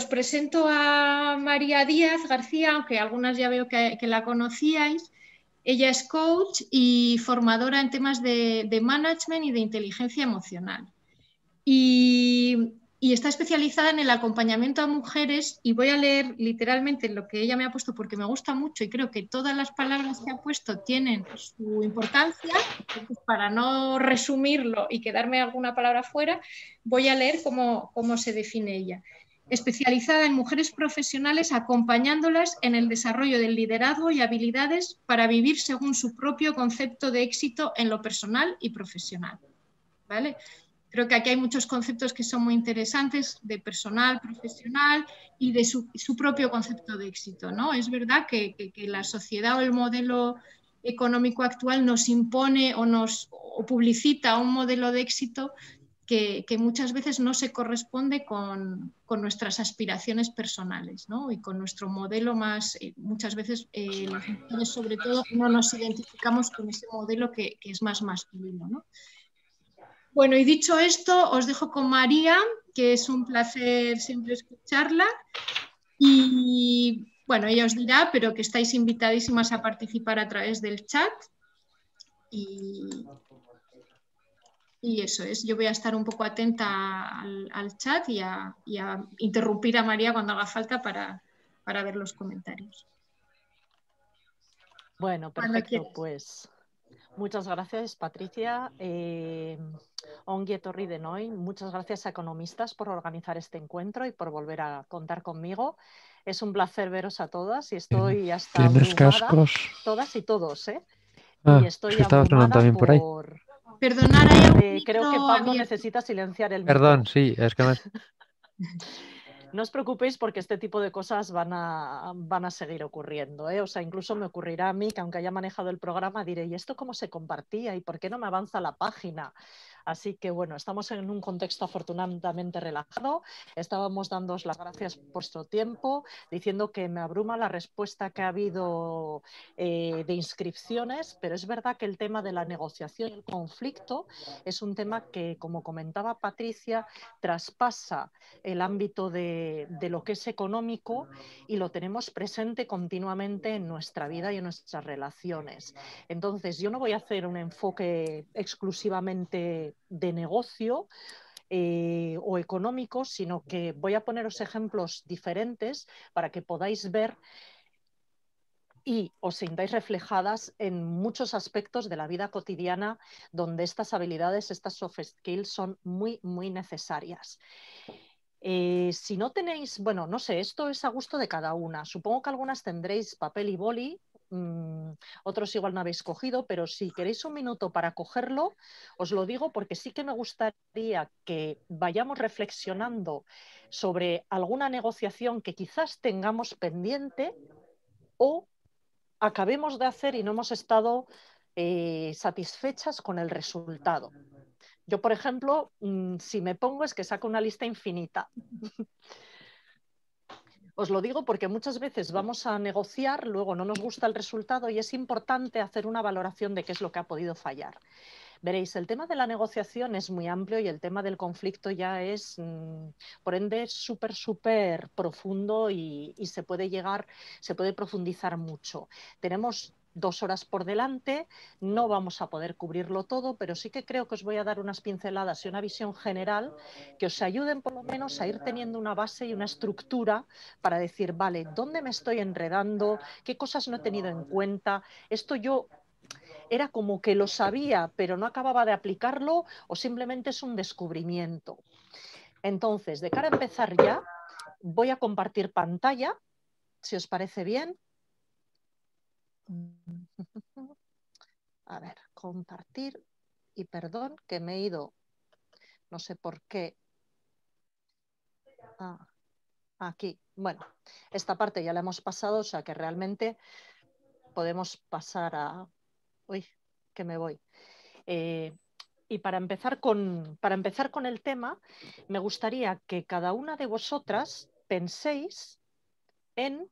Os presento a María Díaz García, aunque algunas ya veo que, la conocíais. Ella es coach y formadora en temas de, management y de inteligencia emocional. Y, está especializada en el acompañamiento a mujeres y voy a leer literalmente lo que ella me ha puesto porque me gusta mucho y creo que todas las palabras que ha puesto tienen su importancia. Para no resumirlo y quedarme alguna palabra fuera, voy a leer cómo, cómo se define ella especializada en mujeres profesionales acompañándolas en el desarrollo del liderazgo y habilidades para vivir según su propio concepto de éxito en lo personal y profesional. ¿Vale? Creo que aquí hay muchos conceptos que son muy interesantes de personal, profesional y de su, propio concepto de éxito. ¿no? Es verdad que, la sociedad o el modelo económico actual nos impone o nos o publicita un modelo de éxito que, muchas veces no se corresponde con, nuestras aspiraciones personales y con nuestro modelo más, eh, muchas veces eh, sobre todo no nos identificamos con ese modelo que, es más masculino. Bueno, y dicho esto, os dejo con María, que es un placer siempre escucharla. Y bueno, ella os dirá, pero que estáis invitadísimas a participar a través del chat. Y y eso es, yo voy a estar un poco atenta al, chat y a, interrumpir a María cuando haga falta para, ver los comentarios. Bueno, perfecto, pues muchas gracias Patricia. Eh, Torri de Noy, muchas gracias a Economistas por organizar este encuentro y por volver a contar conmigo. Es un placer veros a todas y estoy hasta ¿Tienes cascos? Todas y todos, ¿eh? Ah, y estoy también por, por ahí Perdonar, Creo que Pablo necesita silenciar el Perdón, sí, es que me... No os preocupéis porque este tipo de cosas van a, van a seguir ocurriendo. ¿eh? O sea, incluso me ocurrirá a mí que aunque haya manejado el programa diré, ¿y esto cómo se compartía? ¿Y por qué no me avanza la página? Así que bueno, estamos en un contexto afortunadamente relajado. Estábamos dándos las gracias por su tiempo, diciendo que me abruma la respuesta que ha habido eh, de inscripciones, pero es verdad que el tema de la negociación y el conflicto es un tema que, como comentaba Patricia, traspasa el ámbito de de, lo que es económico y lo tenemos presente continuamente en nuestra vida y en nuestras relaciones. Entonces, yo no voy a hacer un enfoque exclusivamente de negocio. Eh, o económico, sino que voy a poneros ejemplos diferentes para que podáis ver y os sintáis reflejadas en muchos aspectos de la vida cotidiana donde estas habilidades, estas soft skills son muy, muy necesarias. Eh, si no tenéis, bueno, no sé, esto es a gusto de cada una. Supongo que algunas tendréis papel y boli, mm, otros igual no habéis cogido, pero si queréis un minuto para cogerlo, os lo digo porque sí que me gustaría que vayamos reflexionando sobre alguna negociación que quizás tengamos pendiente o acabemos de hacer y no hemos estado eh, satisfechas con el resultado. Yo, por ejemplo, mm, si me pongo es que saco una lista infinita. Os lo digo porque muchas veces vamos a negociar, luego no nos gusta el resultado y es importante hacer una valoración de qué es lo que ha podido fallar. Veréis, el tema de la negociación es muy amplio y el tema del conflicto ya es, mm, por ende, súper, súper profundo y, se puede llegar, se puede profundizar mucho. Tenemos dos horas por delante, no vamos a poder cubrirlo todo, pero sí que creo que os voy a dar unas pinceladas y una visión general que os ayuden por lo menos a ir teniendo una base y una estructura para decir, vale, ¿dónde me estoy enredando? ¿Qué cosas no he tenido en cuenta? Esto yo era como que lo sabía, pero no acababa de aplicarlo o simplemente es un descubrimiento. Entonces, de cara a empezar ya, voy a compartir pantalla, si os parece bien. A ver, compartir y perdón que me he ido, no sé por qué. Ah, aquí, bueno, esta parte ya la hemos pasado, o sea que realmente podemos pasar a... Uy, que me voy. Eh, y para empezar, para empezar con el tema, me gustaría que cada una de vosotras penséis en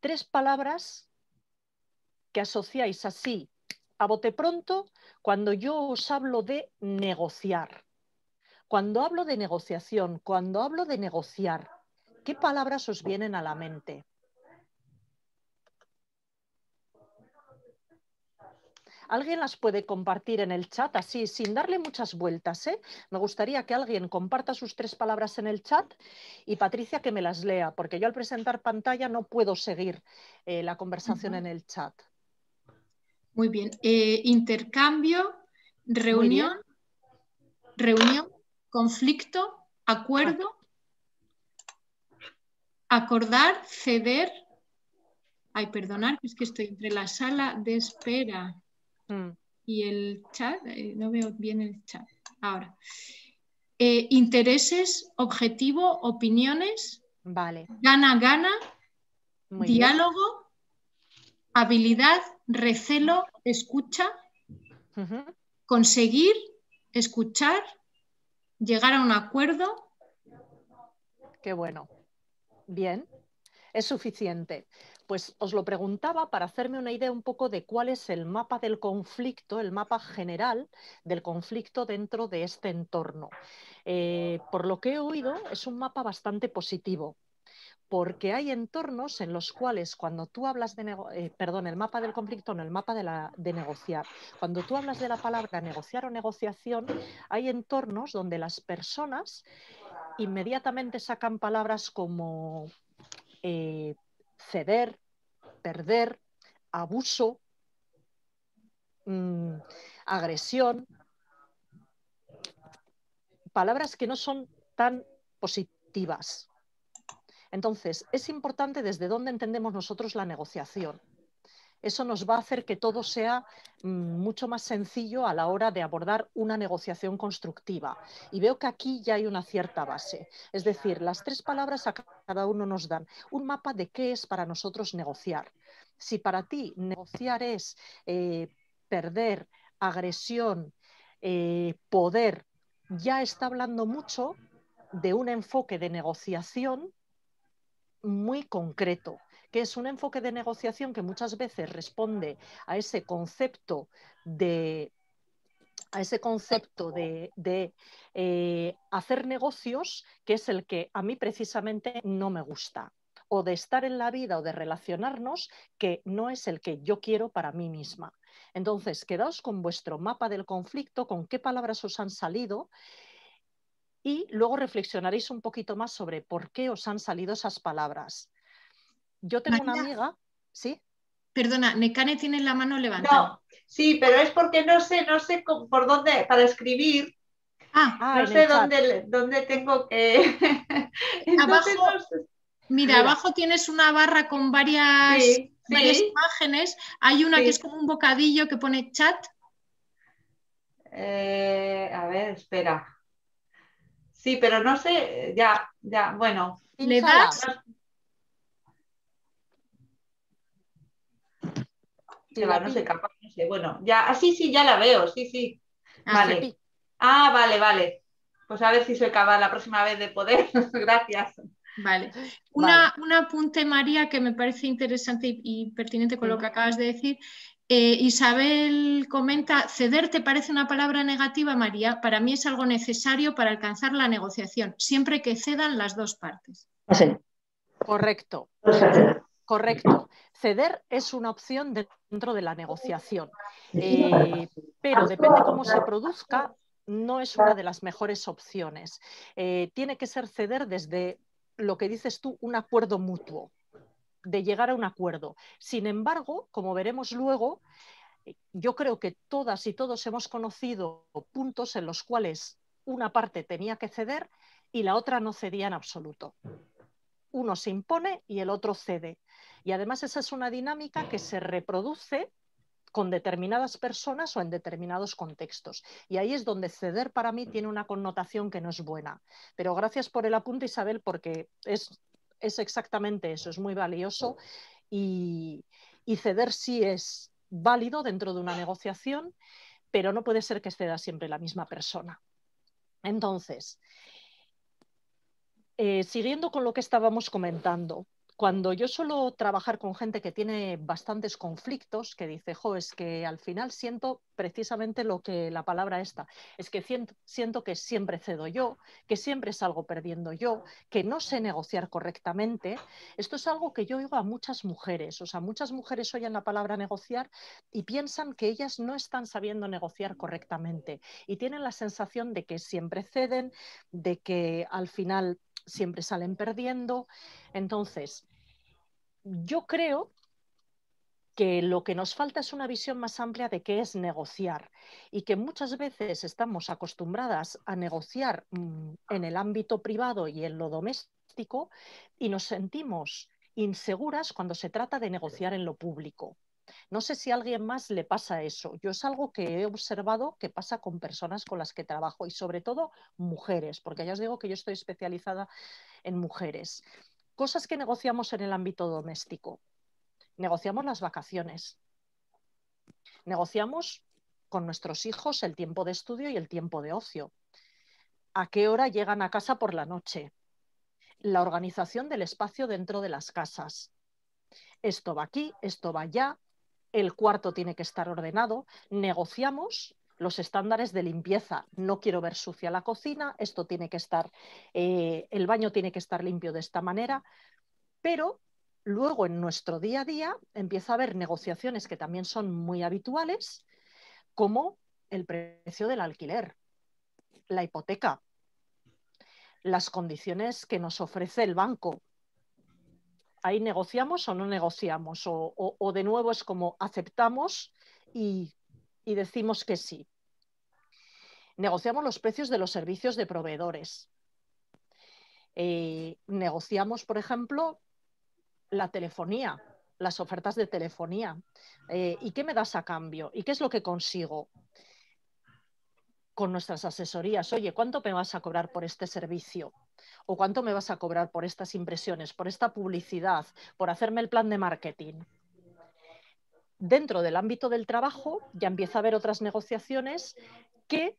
tres palabras que asociáis así a bote pronto cuando yo os hablo de negociar. Cuando hablo de negociación, cuando hablo de negociar, ¿qué palabras os vienen a la mente? Alguien las puede compartir en el chat, así, sin darle muchas vueltas. ¿eh? Me gustaría que alguien comparta sus tres palabras en el chat y Patricia que me las lea, porque yo al presentar pantalla no puedo seguir eh, la conversación en el chat. Muy bien. Eh, intercambio, reunión, reunión, conflicto, acuerdo, acordar, ceder. Ay, perdonar, es que estoy entre la sala de espera mm. y el chat. Eh, no veo bien el chat. Ahora. Eh, intereses, objetivo, opiniones. Vale. Gana, gana. diálogo. Habilidad, recelo, escucha, conseguir, escuchar, llegar a un acuerdo. Qué bueno. Bien, es suficiente. Pues os lo preguntaba para hacerme una idea un poco de cuál es el mapa del conflicto, el mapa general del conflicto dentro de este entorno. Eh, por lo que he oído, es un mapa bastante positivo porque hay entornos en los cuales cuando tú hablas de, eh, perdón, el mapa del conflicto, no el mapa de, negociar, cuando tú hablas de la palabra negociar o negociación, hay entornos donde las personas inmediatamente sacan palabras como eh, ceder, perder, abuso, mm, agresión, palabras que no son tan positivas entonces, es importante desde dónde entendemos nosotros la negociación. Eso nos va a hacer que todo sea mm, mucho más sencillo a la hora de abordar una negociación constructiva. Y veo que aquí ya hay una cierta base. Es decir, las tres palabras a cada uno nos dan un mapa de qué es para nosotros negociar. Si para ti negociar es eh, perder, agresión, eh, poder, ya está hablando mucho de un enfoque de negociación muy concreto, que es un enfoque de negociación que muchas veces responde a ese concepto de a ese concepto de, eh, hacer negocios, que es el que a mí precisamente no me gusta, o de estar en la vida o de relacionarnos, que no es el que yo quiero para mí misma. Entonces, quedaos con vuestro mapa del conflicto, con qué palabras os han salido y luego reflexionaréis un poquito más sobre por qué os han salido esas palabras. Yo tengo una amiga, ¿sí? Perdona, Necane tiene la mano levantada. sí, pero es porque no sé, no sé por dónde, para escribir, Ah, ah no sé dónde, tengo que. abajo, mira, abajo tienes una barra con varias, imágenes. Hay una que es como un bocadillo que pone chat. Eh, a ver, espera. Sí, pero no sé, ya, ya, bueno. ¿Le das? Sí, va, no sé, no sé. Bueno, ya, así ah, sí, ya la veo, sí, sí. Ah, vale. Ah, vale, vale. Pues a ver si se acaba la próxima vez de poder. Gracias. Vale. Una, Un apunte, María, que me parece interesante y, pertinente con lo que acabas de decir, eh, Isabel comenta, ceder te parece una palabra negativa, María. Para mí es algo necesario para alcanzar la negociación, siempre que cedan las dos partes. Correcto. Correcto. Ceder es una opción dentro de la negociación, eh, pero depende cómo se produzca, no es una de las mejores opciones. Eh, tiene que ser ceder desde lo que dices tú, un acuerdo mutuo de llegar a un acuerdo. Sin embargo, como veremos luego, yo creo que todas y todos hemos conocido puntos en los cuales una parte tenía que ceder y la otra no cedía en absoluto. Uno se impone y el otro cede. Y además esa es una dinámica que se reproduce con determinadas personas o en determinados contextos. Y ahí es donde ceder para mí tiene una connotación que no es buena. Pero gracias por el apunte, Isabel, porque es es exactamente eso, es muy valioso y, ceder sí es válido dentro de una negociación, pero no puede ser que ceda siempre la misma persona. Entonces, eh, siguiendo con lo que estábamos comentando, cuando yo suelo trabajar con gente que tiene bastantes conflictos, que dice, jo, es que al final siento precisamente lo que la palabra está, es que siento, siento que siempre cedo yo, que siempre salgo perdiendo yo, que no sé negociar correctamente. Esto es algo que yo oigo a muchas mujeres, o sea, muchas mujeres oyen la palabra negociar y piensan que ellas no están sabiendo negociar correctamente y tienen la sensación de que siempre ceden, de que al final siempre salen perdiendo. Entonces, yo creo que lo que nos falta es una visión más amplia de qué es negociar y que muchas veces estamos acostumbradas a negociar mm, en el ámbito privado y en lo doméstico y nos sentimos inseguras cuando se trata de negociar en lo público. No sé si a alguien más le pasa eso. Yo es algo que he observado que pasa con personas con las que trabajo y sobre todo mujeres, porque ya os digo que yo estoy especializada en mujeres. Cosas que negociamos en el ámbito doméstico. Negociamos las vacaciones. Negociamos con nuestros hijos el tiempo de estudio y el tiempo de ocio. ¿A qué hora llegan a casa por la noche? La organización del espacio dentro de las casas. Esto va aquí, esto va allá, el cuarto tiene que estar ordenado, negociamos los estándares de limpieza. No quiero ver sucia la cocina, esto tiene que estar, eh, el baño tiene que estar limpio de esta manera, pero luego en nuestro día a día empieza a haber negociaciones que también son muy habituales, como el precio del alquiler, la hipoteca, las condiciones que nos ofrece el banco, ahí negociamos o no negociamos, o, de nuevo es como aceptamos y, decimos que sí. Negociamos los precios de los servicios de proveedores. Eh, negociamos, por ejemplo, la telefonía, las ofertas de telefonía. Eh, ¿Y qué me das a cambio? ¿Y qué es lo que consigo? Con nuestras asesorías, oye, ¿cuánto me vas a cobrar por este servicio? ¿O cuánto me vas a cobrar por estas impresiones, por esta publicidad, por hacerme el plan de marketing? Dentro del ámbito del trabajo ya empieza a haber otras negociaciones que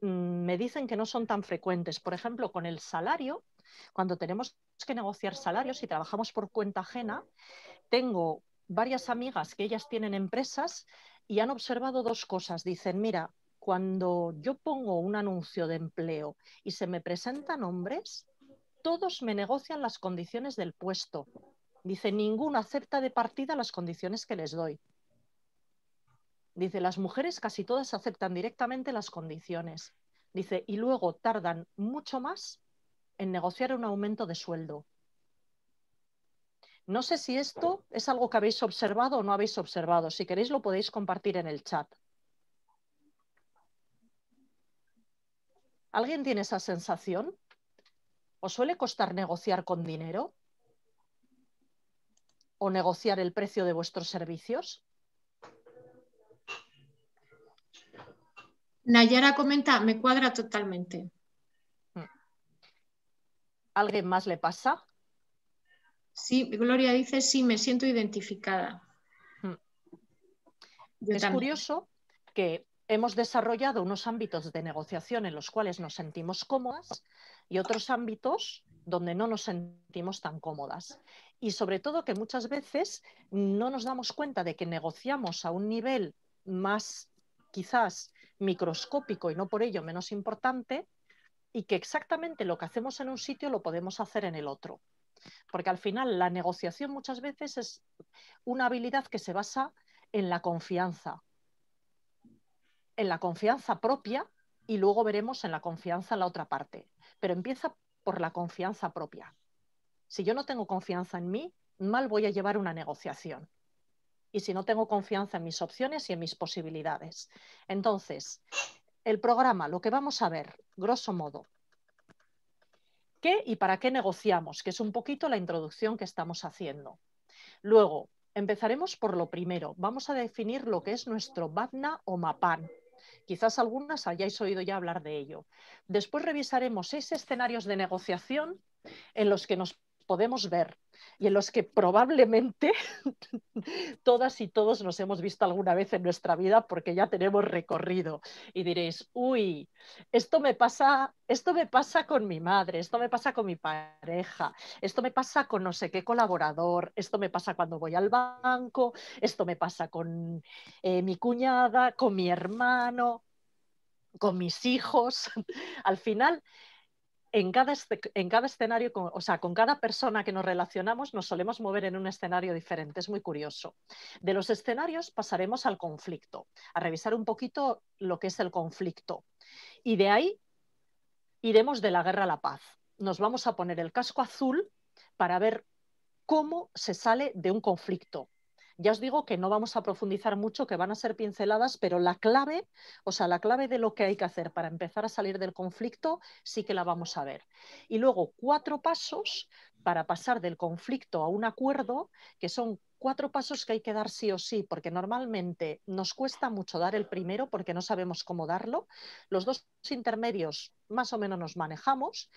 mm, me dicen que no son tan frecuentes. Por ejemplo, con el salario, cuando tenemos que negociar salarios y trabajamos por cuenta ajena, tengo varias amigas que ellas tienen empresas y han observado dos cosas. Dicen, mira, cuando yo pongo un anuncio de empleo y se me presentan hombres, todos me negocian las condiciones del puesto. Dice, ninguno acepta de partida las condiciones que les doy. Dice, las mujeres casi todas aceptan directamente las condiciones. Dice, y luego tardan mucho más en negociar un aumento de sueldo. No sé si esto es algo que habéis observado o no habéis observado. Si queréis lo podéis compartir en el chat. ¿Alguien tiene esa sensación? ¿Os suele costar negociar con dinero? ¿O negociar el precio de vuestros servicios? Nayara comenta, me cuadra totalmente. Mm. ¿Alguien más le pasa? Sí, Gloria dice, sí, me siento identificada. Mm. es curioso que hemos desarrollado unos ámbitos de negociación en los cuales nos sentimos cómodas y otros ámbitos donde no nos sentimos tan cómodas. Y sobre todo que muchas veces no nos damos cuenta de que negociamos a un nivel más quizás microscópico y no por ello menos importante, y que exactamente lo que hacemos en un sitio lo podemos hacer en el otro. Porque al final la negociación muchas veces es una habilidad que se basa en la confianza, en la confianza propia y luego veremos en la confianza la otra parte. Pero empieza por la confianza propia. Si yo no tengo confianza en mí, mal voy a llevar una negociación. Y si no tengo confianza en mis opciones y en mis posibilidades. Entonces, el programa, lo que vamos a ver, grosso modo, ¿qué y para qué negociamos? Que es un poquito la introducción que estamos haciendo. Luego, empezaremos por lo primero. Vamos a definir lo que es nuestro BATNA o MAPAN, Quizás algunas hayáis oído ya hablar de ello. Después revisaremos seis escenarios de negociación en los que nos podemos ver y en los que probablemente todas y todos nos hemos visto alguna vez en nuestra vida porque ya tenemos recorrido y diréis, uy, esto me pasa, esto me pasa con mi madre, esto me pasa con mi pareja, esto me pasa con no sé qué colaborador, esto me pasa cuando voy al banco, esto me pasa con eh, mi cuñada, con mi hermano, con mis hijos. al final en cada, escenario, o sea, con cada persona que nos relacionamos, nos solemos mover en un escenario diferente. Es muy curioso. De los escenarios pasaremos al conflicto, a revisar un poquito lo que es el conflicto. Y de ahí iremos de la guerra a la paz. Nos vamos a poner el casco azul para ver cómo se sale de un conflicto. Ya os digo que no vamos a profundizar mucho, que van a ser pinceladas, pero la clave, o sea, la clave de lo que hay que hacer para empezar a salir del conflicto, sí que la vamos a ver. Y luego cuatro pasos para pasar del conflicto a un acuerdo, que son cuatro pasos que hay que dar sí o sí, porque normalmente nos cuesta mucho dar el primero porque no sabemos cómo darlo. Los dos intermedios más o menos nos manejamos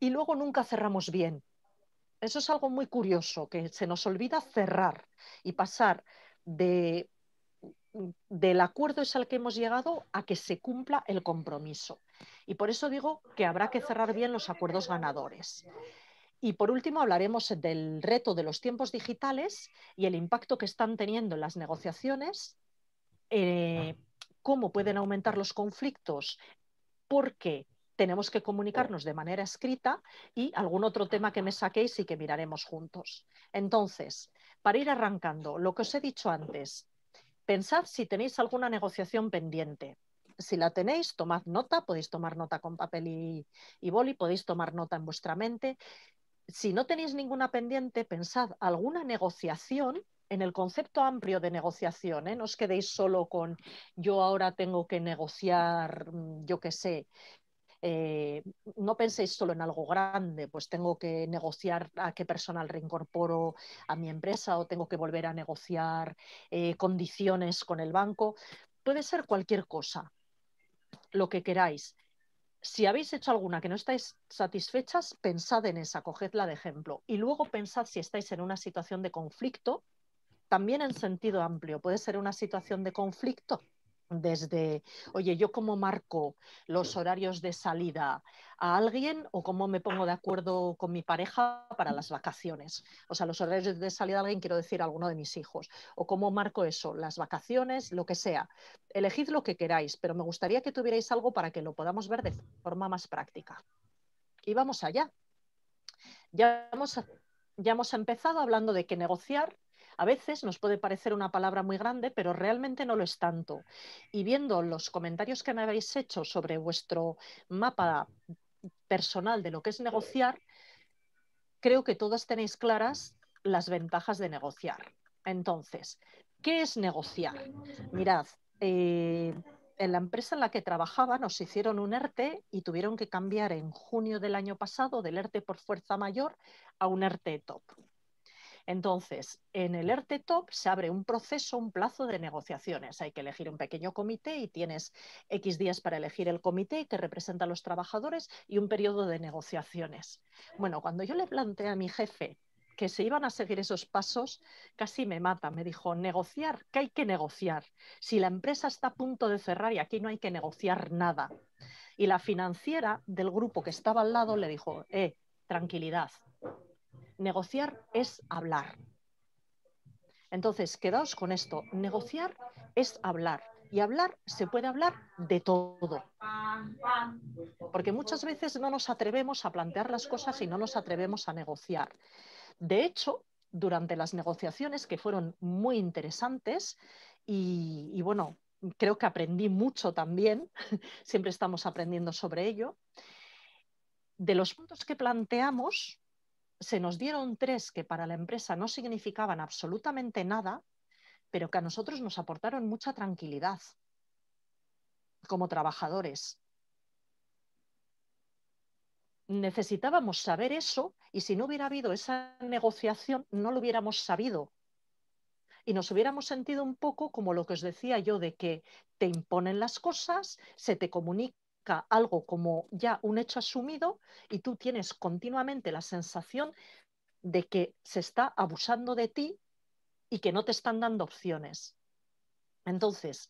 y luego nunca cerramos bien. Eso es algo muy curioso, que se nos olvida cerrar y pasar de, del acuerdo es al que hemos llegado a que se cumpla el compromiso. Y por eso digo que habrá que cerrar bien los acuerdos ganadores. Y por último hablaremos del reto de los tiempos digitales y el impacto que están teniendo en las negociaciones, eh, cómo pueden aumentar los conflictos, ¿Por qué? tenemos que comunicarnos de manera escrita y algún otro tema que me saquéis y que miraremos juntos. Entonces, para ir arrancando, lo que os he dicho antes, pensad si tenéis alguna negociación pendiente. Si la tenéis, tomad nota, podéis tomar nota con papel y, y boli, podéis tomar nota en vuestra mente. Si no tenéis ninguna pendiente, pensad alguna negociación en el concepto amplio de negociación, ¿eh? no os quedéis solo con yo ahora tengo que negociar, mm, yo qué sé, eh, no penséis solo en algo grande, pues tengo que negociar a qué personal reincorporo a mi empresa o tengo que volver a negociar eh, condiciones con el banco. Puede ser cualquier cosa, lo que queráis. Si habéis hecho alguna que no estáis satisfechas, pensad en esa, cogedla de ejemplo. Y luego pensad si estáis en una situación de conflicto, también en sentido amplio. Puede ser una situación de conflicto desde, oye, yo cómo marco los horarios de salida a alguien o cómo me pongo de acuerdo con mi pareja para las vacaciones. O sea, los horarios de salida a alguien, quiero decir, a alguno de mis hijos. O cómo marco eso, las vacaciones, lo que sea. Elegid lo que queráis, pero me gustaría que tuvierais algo para que lo podamos ver de forma más práctica. Y vamos allá. Ya hemos, ya hemos empezado hablando de que negociar a veces nos puede parecer una palabra muy grande, pero realmente no lo es tanto. Y viendo los comentarios que me habéis hecho sobre vuestro mapa personal de lo que es negociar, creo que todas tenéis claras las ventajas de negociar. Entonces, ¿qué es negociar? Mirad, eh, en la empresa en la que trabajaba nos hicieron un ERTE y tuvieron que cambiar en junio del año pasado del ERTE por fuerza mayor a un ERTE top. Entonces, en el ERTE TOP se abre un proceso, un plazo de negociaciones. Hay que elegir un pequeño comité y tienes X días para elegir el comité que representa a los trabajadores y un periodo de negociaciones. Bueno, cuando yo le planteé a mi jefe que se iban a seguir esos pasos, casi me mata. Me dijo, negociar, ¿qué hay que negociar? Si la empresa está a punto de cerrar y aquí no hay que negociar nada. Y la financiera del grupo que estaba al lado le dijo, eh, tranquilidad, Negociar es hablar. Entonces, quedaos con esto. Negociar es hablar. Y hablar, se puede hablar de todo. Porque muchas veces no nos atrevemos a plantear las cosas y no nos atrevemos a negociar. De hecho, durante las negociaciones, que fueron muy interesantes, y, bueno, creo que aprendí mucho también, siempre estamos aprendiendo sobre ello, de los puntos que planteamos, se nos dieron tres que para la empresa no significaban absolutamente nada, pero que a nosotros nos aportaron mucha tranquilidad como trabajadores. Necesitábamos saber eso y si no hubiera habido esa negociación no lo hubiéramos sabido. Y nos hubiéramos sentido un poco como lo que os decía yo de que te imponen las cosas, se te comunica algo como ya un hecho asumido y tú tienes continuamente la sensación de que se está abusando de ti y que no te están dando opciones. Entonces,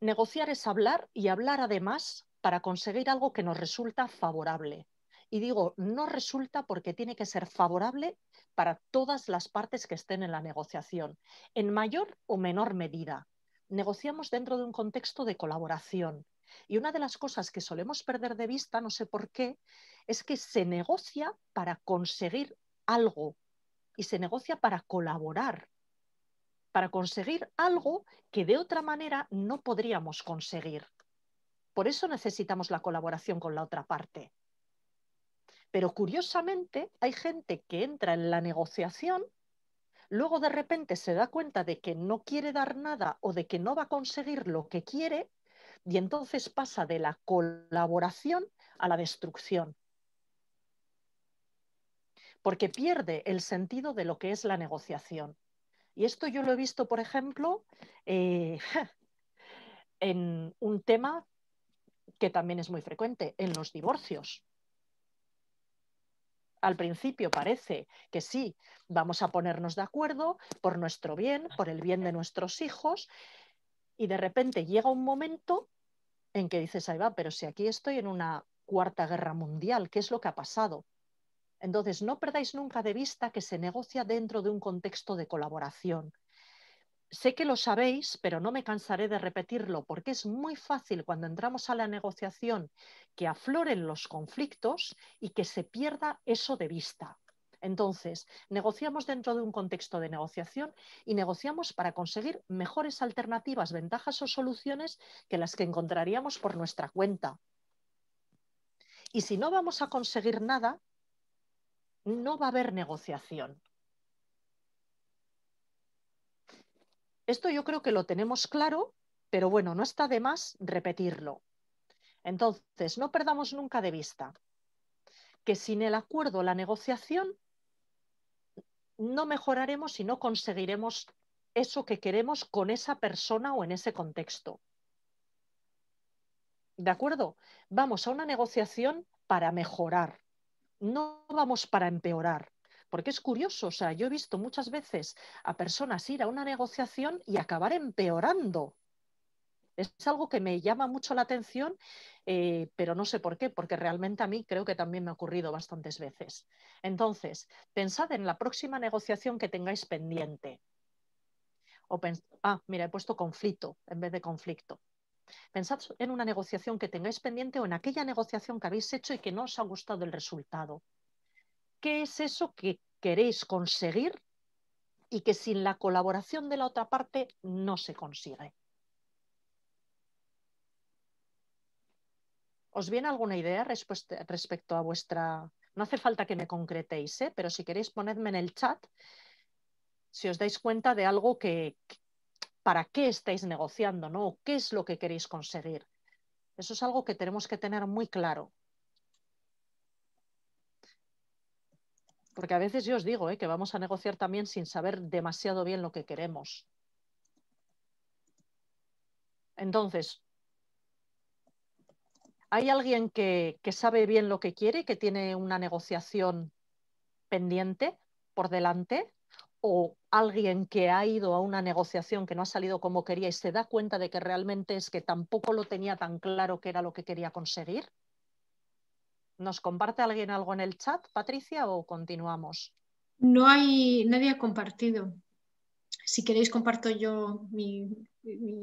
negociar es hablar y hablar además para conseguir algo que nos resulta favorable. Y digo, no resulta porque tiene que ser favorable para todas las partes que estén en la negociación, en mayor o menor medida. Negociamos dentro de un contexto de colaboración, y una de las cosas que solemos perder de vista, no sé por qué, es que se negocia para conseguir algo y se negocia para colaborar, para conseguir algo que de otra manera no podríamos conseguir. Por eso necesitamos la colaboración con la otra parte. Pero curiosamente hay gente que entra en la negociación, luego de repente se da cuenta de que no quiere dar nada o de que no va a conseguir lo que quiere y entonces pasa de la colaboración a la destrucción, porque pierde el sentido de lo que es la negociación. Y esto yo lo he visto, por ejemplo, eh, en un tema que también es muy frecuente, en los divorcios. Al principio parece que sí, vamos a ponernos de acuerdo por nuestro bien, por el bien de nuestros hijos, y de repente llega un momento en que dices, ahí va, pero si aquí estoy en una cuarta guerra mundial, ¿qué es lo que ha pasado? Entonces, no perdáis nunca de vista que se negocia dentro de un contexto de colaboración. Sé que lo sabéis, pero no me cansaré de repetirlo, porque es muy fácil cuando entramos a la negociación que afloren los conflictos y que se pierda eso de vista. Entonces, negociamos dentro de un contexto de negociación y negociamos para conseguir mejores alternativas, ventajas o soluciones que las que encontraríamos por nuestra cuenta. Y si no vamos a conseguir nada, no va a haber negociación. Esto yo creo que lo tenemos claro, pero bueno, no está de más repetirlo. Entonces, no perdamos nunca de vista que sin el acuerdo, la negociación, no mejoraremos si no conseguiremos eso que queremos con esa persona o en ese contexto. ¿De acuerdo? Vamos a una negociación para mejorar, no vamos para empeorar. Porque es curioso, o sea, yo he visto muchas veces a personas ir a una negociación y acabar empeorando es algo que me llama mucho la atención, eh, pero no sé por qué, porque realmente a mí creo que también me ha ocurrido bastantes veces. Entonces, pensad en la próxima negociación que tengáis pendiente. O ah, mira, he puesto conflicto en vez de conflicto. Pensad en una negociación que tengáis pendiente o en aquella negociación que habéis hecho y que no os ha gustado el resultado. ¿Qué es eso que queréis conseguir y que sin la colaboración de la otra parte no se consigue? ¿Os viene alguna idea respecto a vuestra... No hace falta que me concretéis, ¿eh? pero si queréis ponedme en el chat si os dais cuenta de algo que, para qué estáis negociando, ¿no? ¿Qué es lo que queréis conseguir? Eso es algo que tenemos que tener muy claro. Porque a veces yo os digo ¿eh? que vamos a negociar también sin saber demasiado bien lo que queremos. Entonces, ¿Hay alguien que, sabe bien lo que quiere, que tiene una negociación pendiente por delante? ¿O alguien que ha ido a una negociación que no ha salido como quería y se da cuenta de que realmente es que tampoco lo tenía tan claro que era lo que quería conseguir? ¿Nos comparte alguien algo en el chat, Patricia, o continuamos? No hay, nadie ha compartido. Si queréis, comparto yo mi,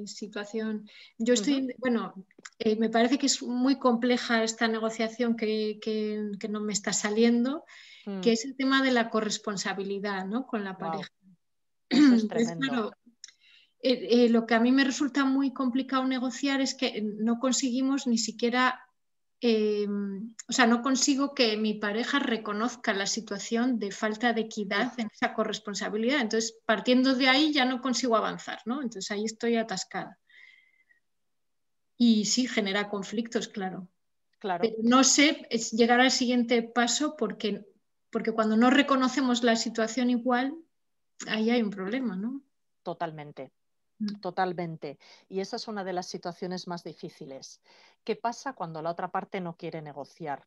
situación. Yo estoy, bueno, eh, me parece que es muy compleja esta negociación que, no me está saliendo, mm. que es el tema de la corresponsabilidad ¿no? con la pareja. Eh, eh, lo que a mí me resulta muy complicado negociar es que no conseguimos ni siquiera Em, o sea, no consigo que mi pareja reconozca la situación de falta de equidad en esa corresponsabilidad. Entonces, partiendo de ahí ya no consigo avanzar, ¿no? Entonces ahí estoy atascada. Y sí, genera conflictos, claro. Claro. Pero no sé llegar al siguiente paso porque, porque cuando no reconocemos la situación igual, ahí hay un problema, ¿no? Totalmente. Mm. Totalmente. Y esa es una de las situaciones más difíciles. ¿Qué pasa cuando la otra parte no quiere negociar?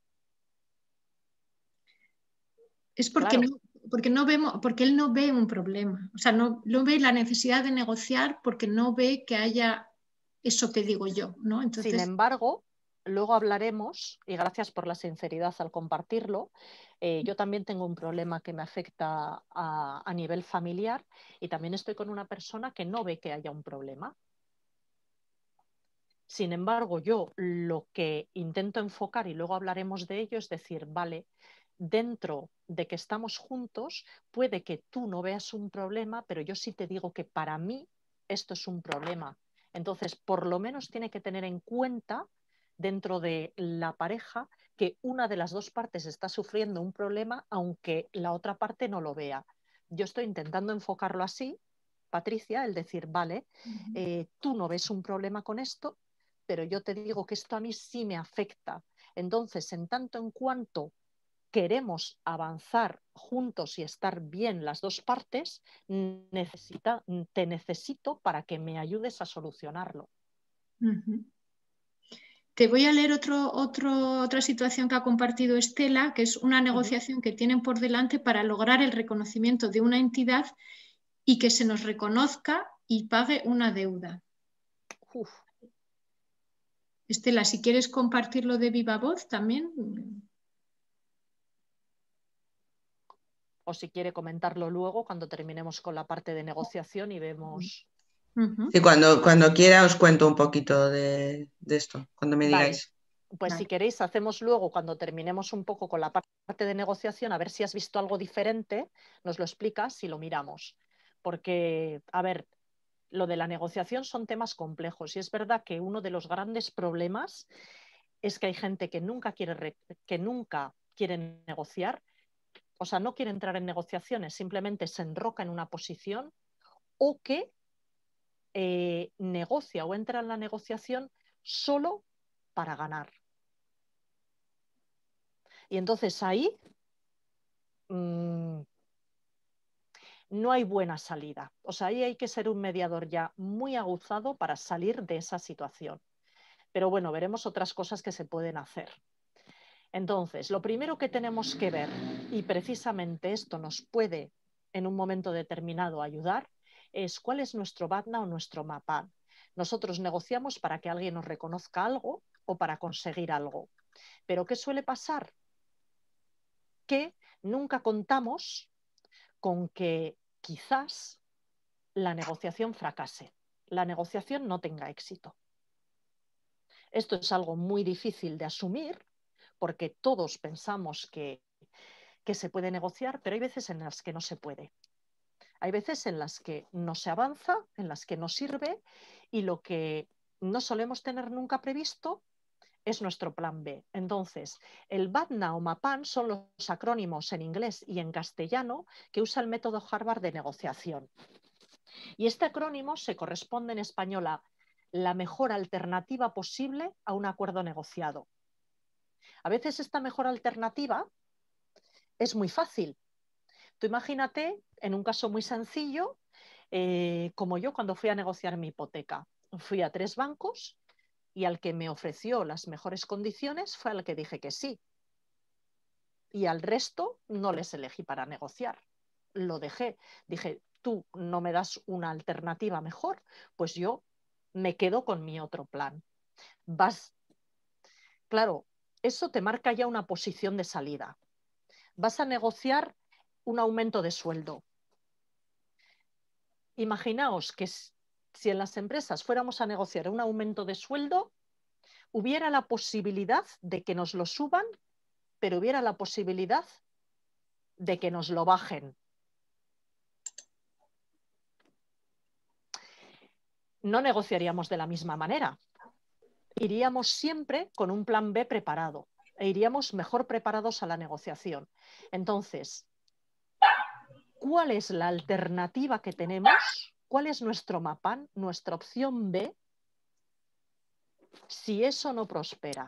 Es porque, porque, no porque él no ve un problema. O sea, no, ve la necesidad de negociar porque no ve que haya eso que digo yo. ¿no? Entonces... Sin embargo, luego hablaremos, y gracias por la sinceridad al compartirlo, eh, yo también tengo un problema que me afecta a, a nivel familiar y también estoy con una persona que no ve que haya un problema. Sin embargo, yo lo que intento enfocar, y luego hablaremos de ello, es decir, vale, dentro de que estamos juntos, puede que tú no veas un problema, pero yo sí te digo que para mí esto es un problema. Entonces, por lo menos tiene que tener en cuenta dentro de la pareja que una de las dos partes está sufriendo un problema aunque la otra parte no lo vea. Yo estoy intentando enfocarlo así, Patricia, el decir, vale, eh, tú no ves un problema con esto, pero yo te digo que esto a mí sí me afecta. Entonces, en tanto en cuanto queremos avanzar juntos y estar bien las dos partes, te necesito para que me ayudes a solucionarlo. Te voy a leer otra situación que ha compartido Estela, que es una negociación que tienen por delante para lograr el reconocimiento de una entidad y que se nos reconozca y pague una deuda. Estela, si quieres compartirlo de viva voz también. O si quiere comentarlo luego cuando terminemos con la parte de negociación y vemos y cuando, cuando quiera os cuento un poquito de, esto, cuando me digáis. Pues si queréis, hacemos luego, cuando terminemos un poco con la parte de negociación, a ver si has visto algo diferente, nos lo explicas y lo miramos. Porque, a ver, lo de la negociación son temas complejos y es verdad que uno de los grandes problemas es que hay gente que nunca quiere, que nunca quiere negociar, o sea, no quiere entrar en negociaciones, simplemente se enroca en una posición o que eh, negocia o entra en la negociación solo para ganar. Y entonces ahí mm, no hay buena salida. O sea, ahí hay que ser un mediador ya muy aguzado para salir de esa situación. Pero bueno, veremos otras cosas que se pueden hacer. Entonces, lo primero que tenemos que ver, y precisamente esto nos puede en un momento determinado ayudar, es cuál es nuestro BATNA o nuestro MAPA? Nosotros negociamos para que alguien nos reconozca algo o para conseguir algo. Pero ¿qué suele pasar? Que nunca contamos con que quizás la negociación fracase, la negociación no tenga éxito. Esto es algo muy difícil de asumir porque todos pensamos que se puede negociar, pero hay veces en las que no se puede. Hay veces en las que no se avanza, en las que no sirve y lo que no solemos tener nunca previsto es nuestro plan B. Entonces, el BATNA o MAPAN son los acrónimos en inglés y en castellano que usa el método Harvard de negociación. Y este acrónimo se corresponde en español a la mejor alternativa posible a un acuerdo negociado. A veces esta mejor alternativa es muy fácil, Tú imagínate, en un caso muy sencillo, eh, como yo cuando fui a negociar mi hipoteca, fui a tres bancos y al que me ofreció las mejores condiciones fue al que dije que sí. Y al resto no les elegí para negociar. Lo dejé. Dije, tú no me das una alternativa mejor, pues yo me quedo con mi otro plan. Vas, claro, eso te marca ya una posición de salida. Vas a negociar un aumento de sueldo. Imaginaos que si en las empresas fuéramos a negociar un aumento de sueldo, hubiera la posibilidad de que nos lo suban, pero hubiera la posibilidad de que nos lo bajen. No negociaríamos de la misma manera. Iríamos siempre con un plan B preparado e iríamos mejor preparados a la negociación. Entonces, cuál es la alternativa que tenemos, cuál es nuestro mapán, nuestra opción B, si eso no prospera.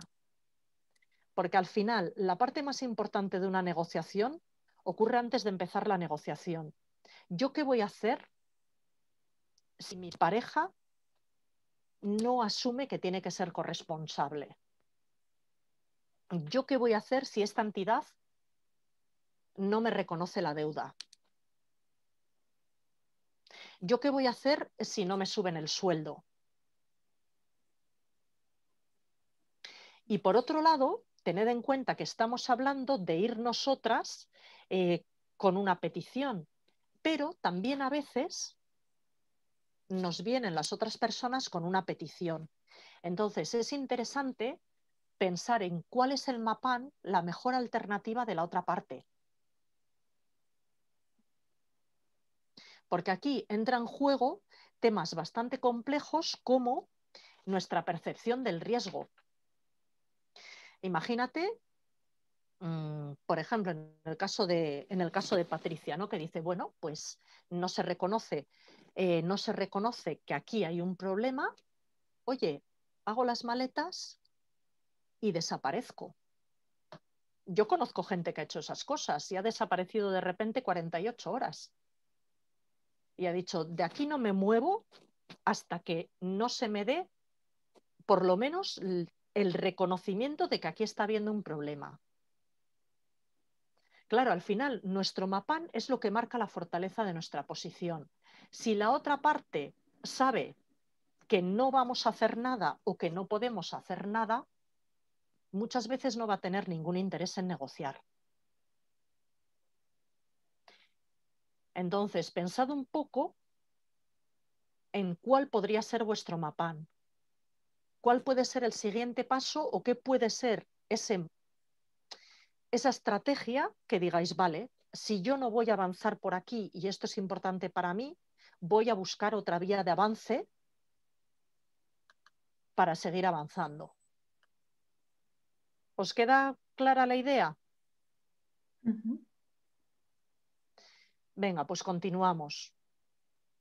Porque al final, la parte más importante de una negociación ocurre antes de empezar la negociación. ¿Yo qué voy a hacer si mi pareja no asume que tiene que ser corresponsable? ¿Yo qué voy a hacer si esta entidad no me reconoce la deuda? ¿yo qué voy a hacer si no me suben el sueldo? Y por otro lado, tened en cuenta que estamos hablando de ir nosotras eh, con una petición, pero también a veces nos vienen las otras personas con una petición. Entonces, es interesante pensar en cuál es el mapán, la mejor alternativa de la otra parte. porque aquí entra en juego temas bastante complejos como nuestra percepción del riesgo. Imagínate, mm, por ejemplo, en el caso de, en el caso de Patricia, ¿no? que dice, bueno, pues no se reconoce, eh, no se reconoce que aquí hay un problema. Oye, hago las maletas y desaparezco. Yo conozco gente que ha hecho esas cosas y ha desaparecido de repente 48 horas y ha dicho, de aquí no me muevo hasta que no se me dé por lo menos el reconocimiento de que aquí está habiendo un problema. Claro, al final nuestro mapán es lo que marca la fortaleza de nuestra posición. Si la otra parte sabe que no vamos a hacer nada o que no podemos hacer nada, muchas veces no va a tener ningún interés en negociar. Entonces, pensad un poco en cuál podría ser vuestro mapán, cuál puede ser el siguiente paso o qué puede ser ese, esa estrategia que digáis, vale, si yo no voy a avanzar por aquí y esto es importante para mí, voy a buscar otra vía de avance para seguir avanzando. ¿Os queda clara la idea? Venga, pues continuamos.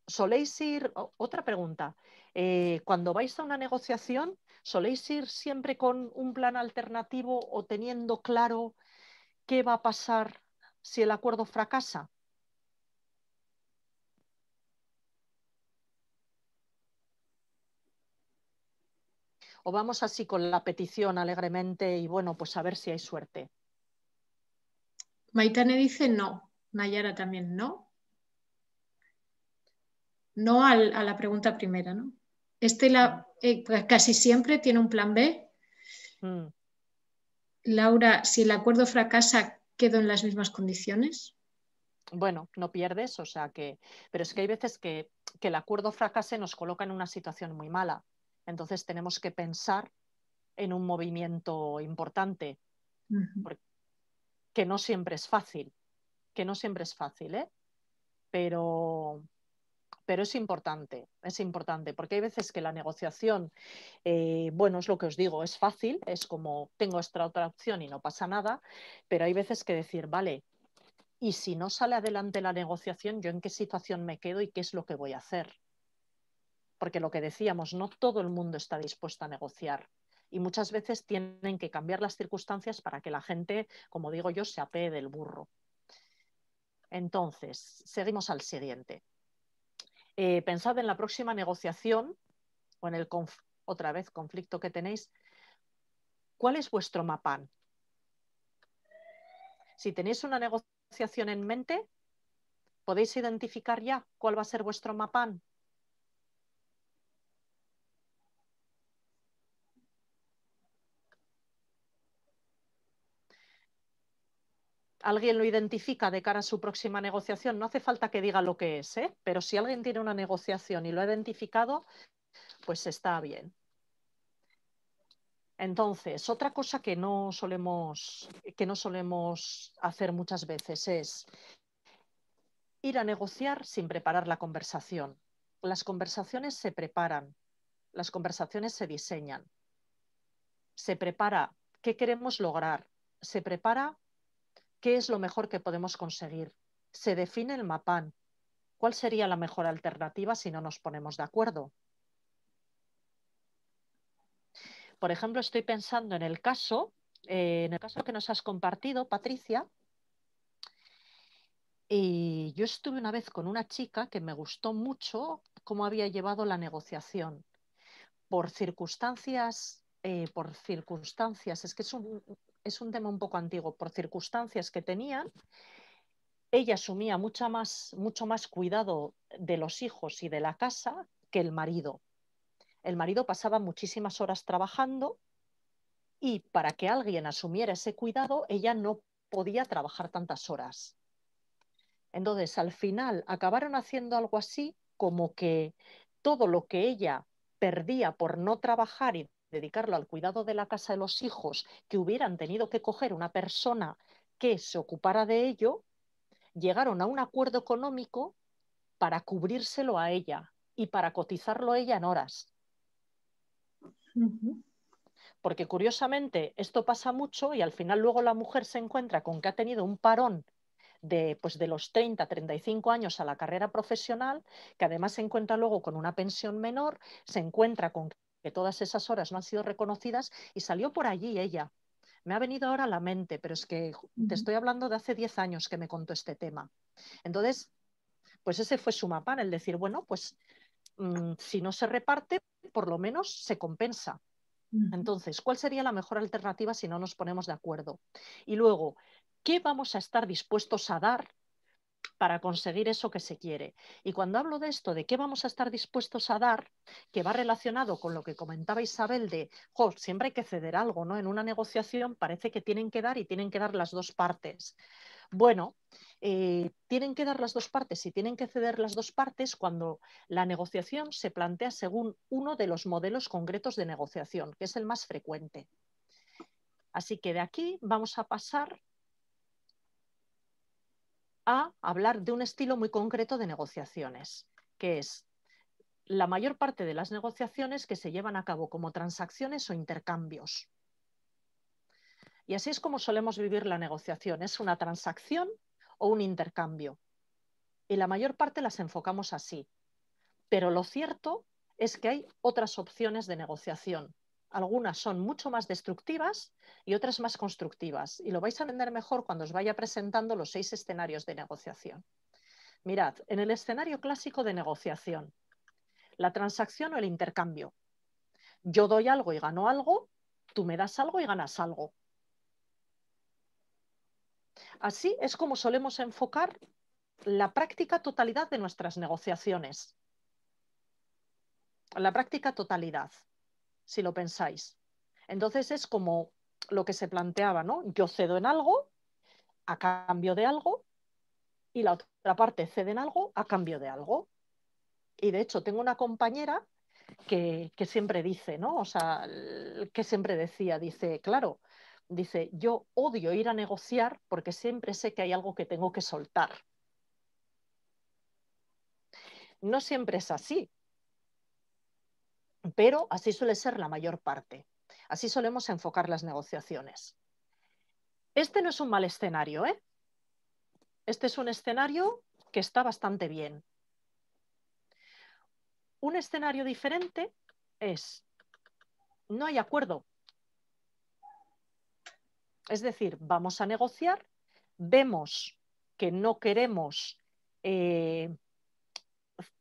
¿Soléis ir, otra pregunta, eh, cuando vais a una negociación, ¿soléis ir siempre con un plan alternativo o teniendo claro qué va a pasar si el acuerdo fracasa? o vamos así con la petición alegremente y bueno, pues a ver si hay suerte? Maitane dice no. Nayara también no. No a la pregunta primera, ¿no? Estela mm. eh, pues casi siempre tiene un plan B. Mm. Laura, si el acuerdo fracasa, ¿quedo en las mismas condiciones? Bueno, no pierdes, o sea que, pero es que hay veces que, el acuerdo fracase nos coloca en una situación muy mala. Entonces tenemos que pensar en un movimiento importante, que no siempre es fácil que no siempre es fácil, ¿eh? pero, pero es importante, es importante, porque hay veces que la negociación, eh, bueno, es lo que os digo, es fácil, es como tengo esta otra opción y no pasa nada, pero hay veces que decir, vale, y si no sale adelante la negociación, ¿yo en qué situación me quedo y qué es lo que voy a hacer? Porque lo que decíamos, no todo el mundo está dispuesto a negociar. Y muchas veces tienen que cambiar las circunstancias para que la gente, como digo yo, se apee del burro. Entonces, seguimos al siguiente. Eh, pensad en la próxima negociación o en el otra vez conflicto que tenéis. ¿Cuál es vuestro mapán? Si tenéis una negociación en mente, ¿podéis identificar ya cuál va a ser vuestro mapán? alguien lo identifica de cara a su próxima negociación, no hace falta que diga lo que es, ¿eh? pero si alguien tiene una negociación y lo ha identificado, pues está bien. Entonces, otra cosa que no solemos, que no solemos hacer muchas veces es ir a negociar sin preparar la conversación. Las conversaciones se preparan, las conversaciones se diseñan, se prepara qué queremos lograr, se prepara ¿Qué es lo mejor que podemos conseguir? Se define el MAPAN. ¿Cuál sería la mejor alternativa si no nos ponemos de acuerdo? Por ejemplo, estoy pensando en el caso, eh, en el caso que nos has compartido, Patricia, y yo estuve una vez con una chica que me gustó mucho cómo había llevado la negociación. Por circunstancias, eh, por circunstancias, es que es un, es un tema un poco antiguo, por circunstancias que tenían, ella asumía mucha más, mucho más cuidado de los hijos y de la casa que el marido. El marido pasaba muchísimas horas trabajando y para que alguien asumiera ese cuidado, ella no podía trabajar tantas horas. Entonces, al final acabaron haciendo algo así como que todo lo que ella perdía por no trabajar y dedicarlo al cuidado de la casa de los hijos que hubieran tenido que coger una persona que se ocupara de ello, llegaron a un acuerdo económico para cubrírselo a ella y para cotizarlo ella en horas. Porque curiosamente esto pasa mucho y al final luego la mujer se encuentra con que ha tenido un parón de, pues, de los 30, 35 años a la carrera profesional, que además se encuentra luego con una pensión menor, se encuentra con que todas esas horas no han sido reconocidas y salió por allí ella. Me ha venido ahora a la mente, pero es que te estoy hablando de hace 10 años que me contó este tema. Entonces, pues ese fue su mapa, el decir, bueno, pues mm, si no se reparte, por lo menos se compensa. Entonces, ¿cuál sería la mejor alternativa si no nos ponemos de acuerdo? Y luego, ¿qué vamos a estar dispuestos a dar para conseguir eso que se quiere. Y cuando hablo de esto, de qué vamos a estar dispuestos a dar, que va relacionado con lo que comentaba Isabel de, siempre hay que ceder algo, ¿no? En una negociación parece que tienen que dar y tienen que dar las dos partes. Bueno, eh, tienen que dar las dos partes y tienen que ceder las dos partes cuando la negociación se plantea según uno de los modelos concretos de negociación, que es el más frecuente. Así que de aquí vamos a pasar a hablar de un estilo muy concreto de negociaciones, que es la mayor parte de las negociaciones que se llevan a cabo como transacciones o intercambios. Y así es como solemos vivir la negociación, es una transacción o un intercambio. Y la mayor parte las enfocamos así. Pero lo cierto es que hay otras opciones de negociación, algunas son mucho más destructivas y otras más constructivas. Y lo vais a entender mejor cuando os vaya presentando los seis escenarios de negociación. Mirad, en el escenario clásico de negociación, la transacción o el intercambio. Yo doy algo y gano algo, tú me das algo y ganas algo. Así es como solemos enfocar la práctica totalidad de nuestras negociaciones. La práctica totalidad si lo pensáis. Entonces es como lo que se planteaba, ¿no? Yo cedo en algo a cambio de algo y la otra parte cede en algo a cambio de algo. Y de hecho tengo una compañera que, siempre dice, ¿no? O sea, que siempre decía, dice, claro, dice, yo odio ir a negociar porque siempre sé que hay algo que tengo que soltar. No siempre es así, pero así suele ser la mayor parte. Así solemos enfocar las negociaciones. Este no es un mal escenario, ¿eh? Este es un escenario que está bastante bien. Un escenario diferente es, no hay acuerdo. Es decir, vamos a negociar, vemos que no queremos eh,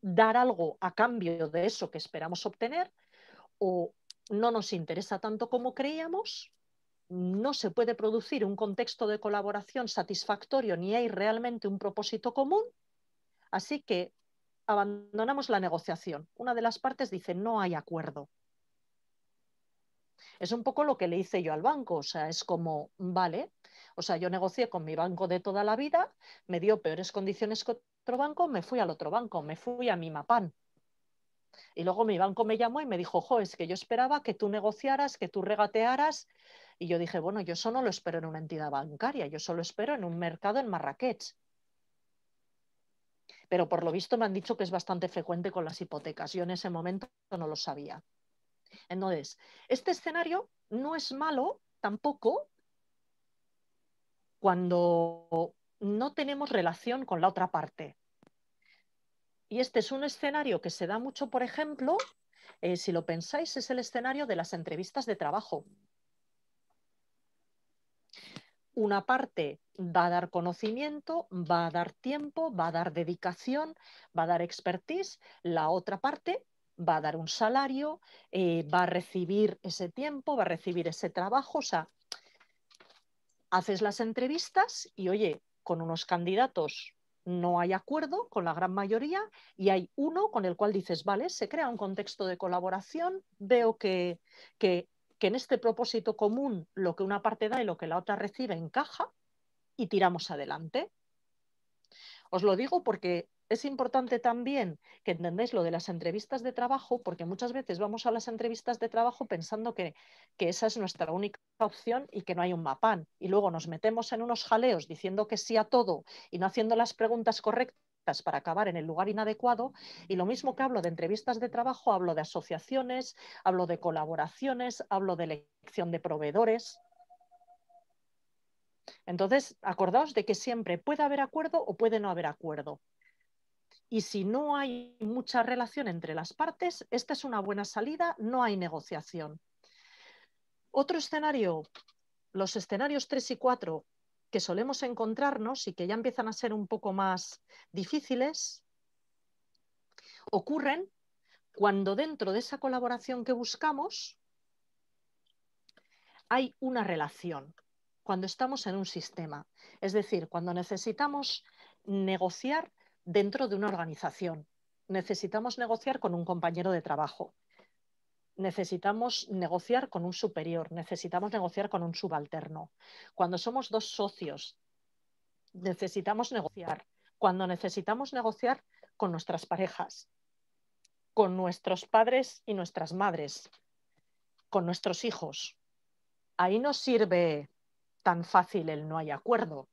dar algo a cambio de eso que esperamos obtener o no nos interesa tanto como creíamos, no se puede producir un contexto de colaboración satisfactorio ni hay realmente un propósito común, así que abandonamos la negociación. Una de las partes dice no hay acuerdo. Es un poco lo que le hice yo al banco, o sea, es como, vale, o sea, yo negocié con mi banco de toda la vida, me dio peores condiciones que otro banco, me fui al otro banco, me fui a mi mapán. Y luego mi banco me llamó y me dijo, jo, es que yo esperaba que tú negociaras, que tú regatearas. Y yo dije, bueno, yo eso no lo espero en una entidad bancaria, yo solo espero en un mercado en Marrakech. Pero por lo visto me han dicho que es bastante frecuente con las hipotecas. Yo en ese momento no lo sabía. Entonces, este escenario no es malo tampoco cuando no tenemos relación con la otra parte. Y este es un escenario que se da mucho, por ejemplo, eh, si lo pensáis, es el escenario de las entrevistas de trabajo. Una parte va a dar conocimiento, va a dar tiempo, va a dar dedicación, va a dar expertise, la otra parte va a dar un salario, eh, va a recibir ese tiempo, va a recibir ese trabajo, o sea, haces las entrevistas y oye, con unos candidatos no hay acuerdo con la gran mayoría y hay uno con el cual dices, vale, se crea un contexto de colaboración, veo que, que, que en este propósito común lo que una parte da y lo que la otra recibe encaja y tiramos adelante. Os lo digo porque es importante también que entendáis lo de las entrevistas de trabajo, porque muchas veces vamos a las entrevistas de trabajo pensando que, que, esa es nuestra única opción y que no hay un mapán. Y luego nos metemos en unos jaleos diciendo que sí a todo y no haciendo las preguntas correctas para acabar en el lugar inadecuado. Y lo mismo que hablo de entrevistas de trabajo, hablo de asociaciones, hablo de colaboraciones, hablo de elección de proveedores. Entonces, acordaos de que siempre puede haber acuerdo o puede no haber acuerdo. Y si no hay mucha relación entre las partes, esta es una buena salida, no hay negociación. Otro escenario, los escenarios 3 y 4 que solemos encontrarnos y que ya empiezan a ser un poco más difíciles, ocurren cuando dentro de esa colaboración que buscamos hay una relación, cuando estamos en un sistema. Es decir, cuando necesitamos negociar dentro de una organización. Necesitamos negociar con un compañero de trabajo. Necesitamos negociar con un superior, necesitamos negociar con un subalterno. Cuando somos dos socios, necesitamos negociar. Cuando necesitamos negociar con nuestras parejas, con nuestros padres y nuestras madres, con nuestros hijos. Ahí no sirve tan fácil el no hay acuerdo.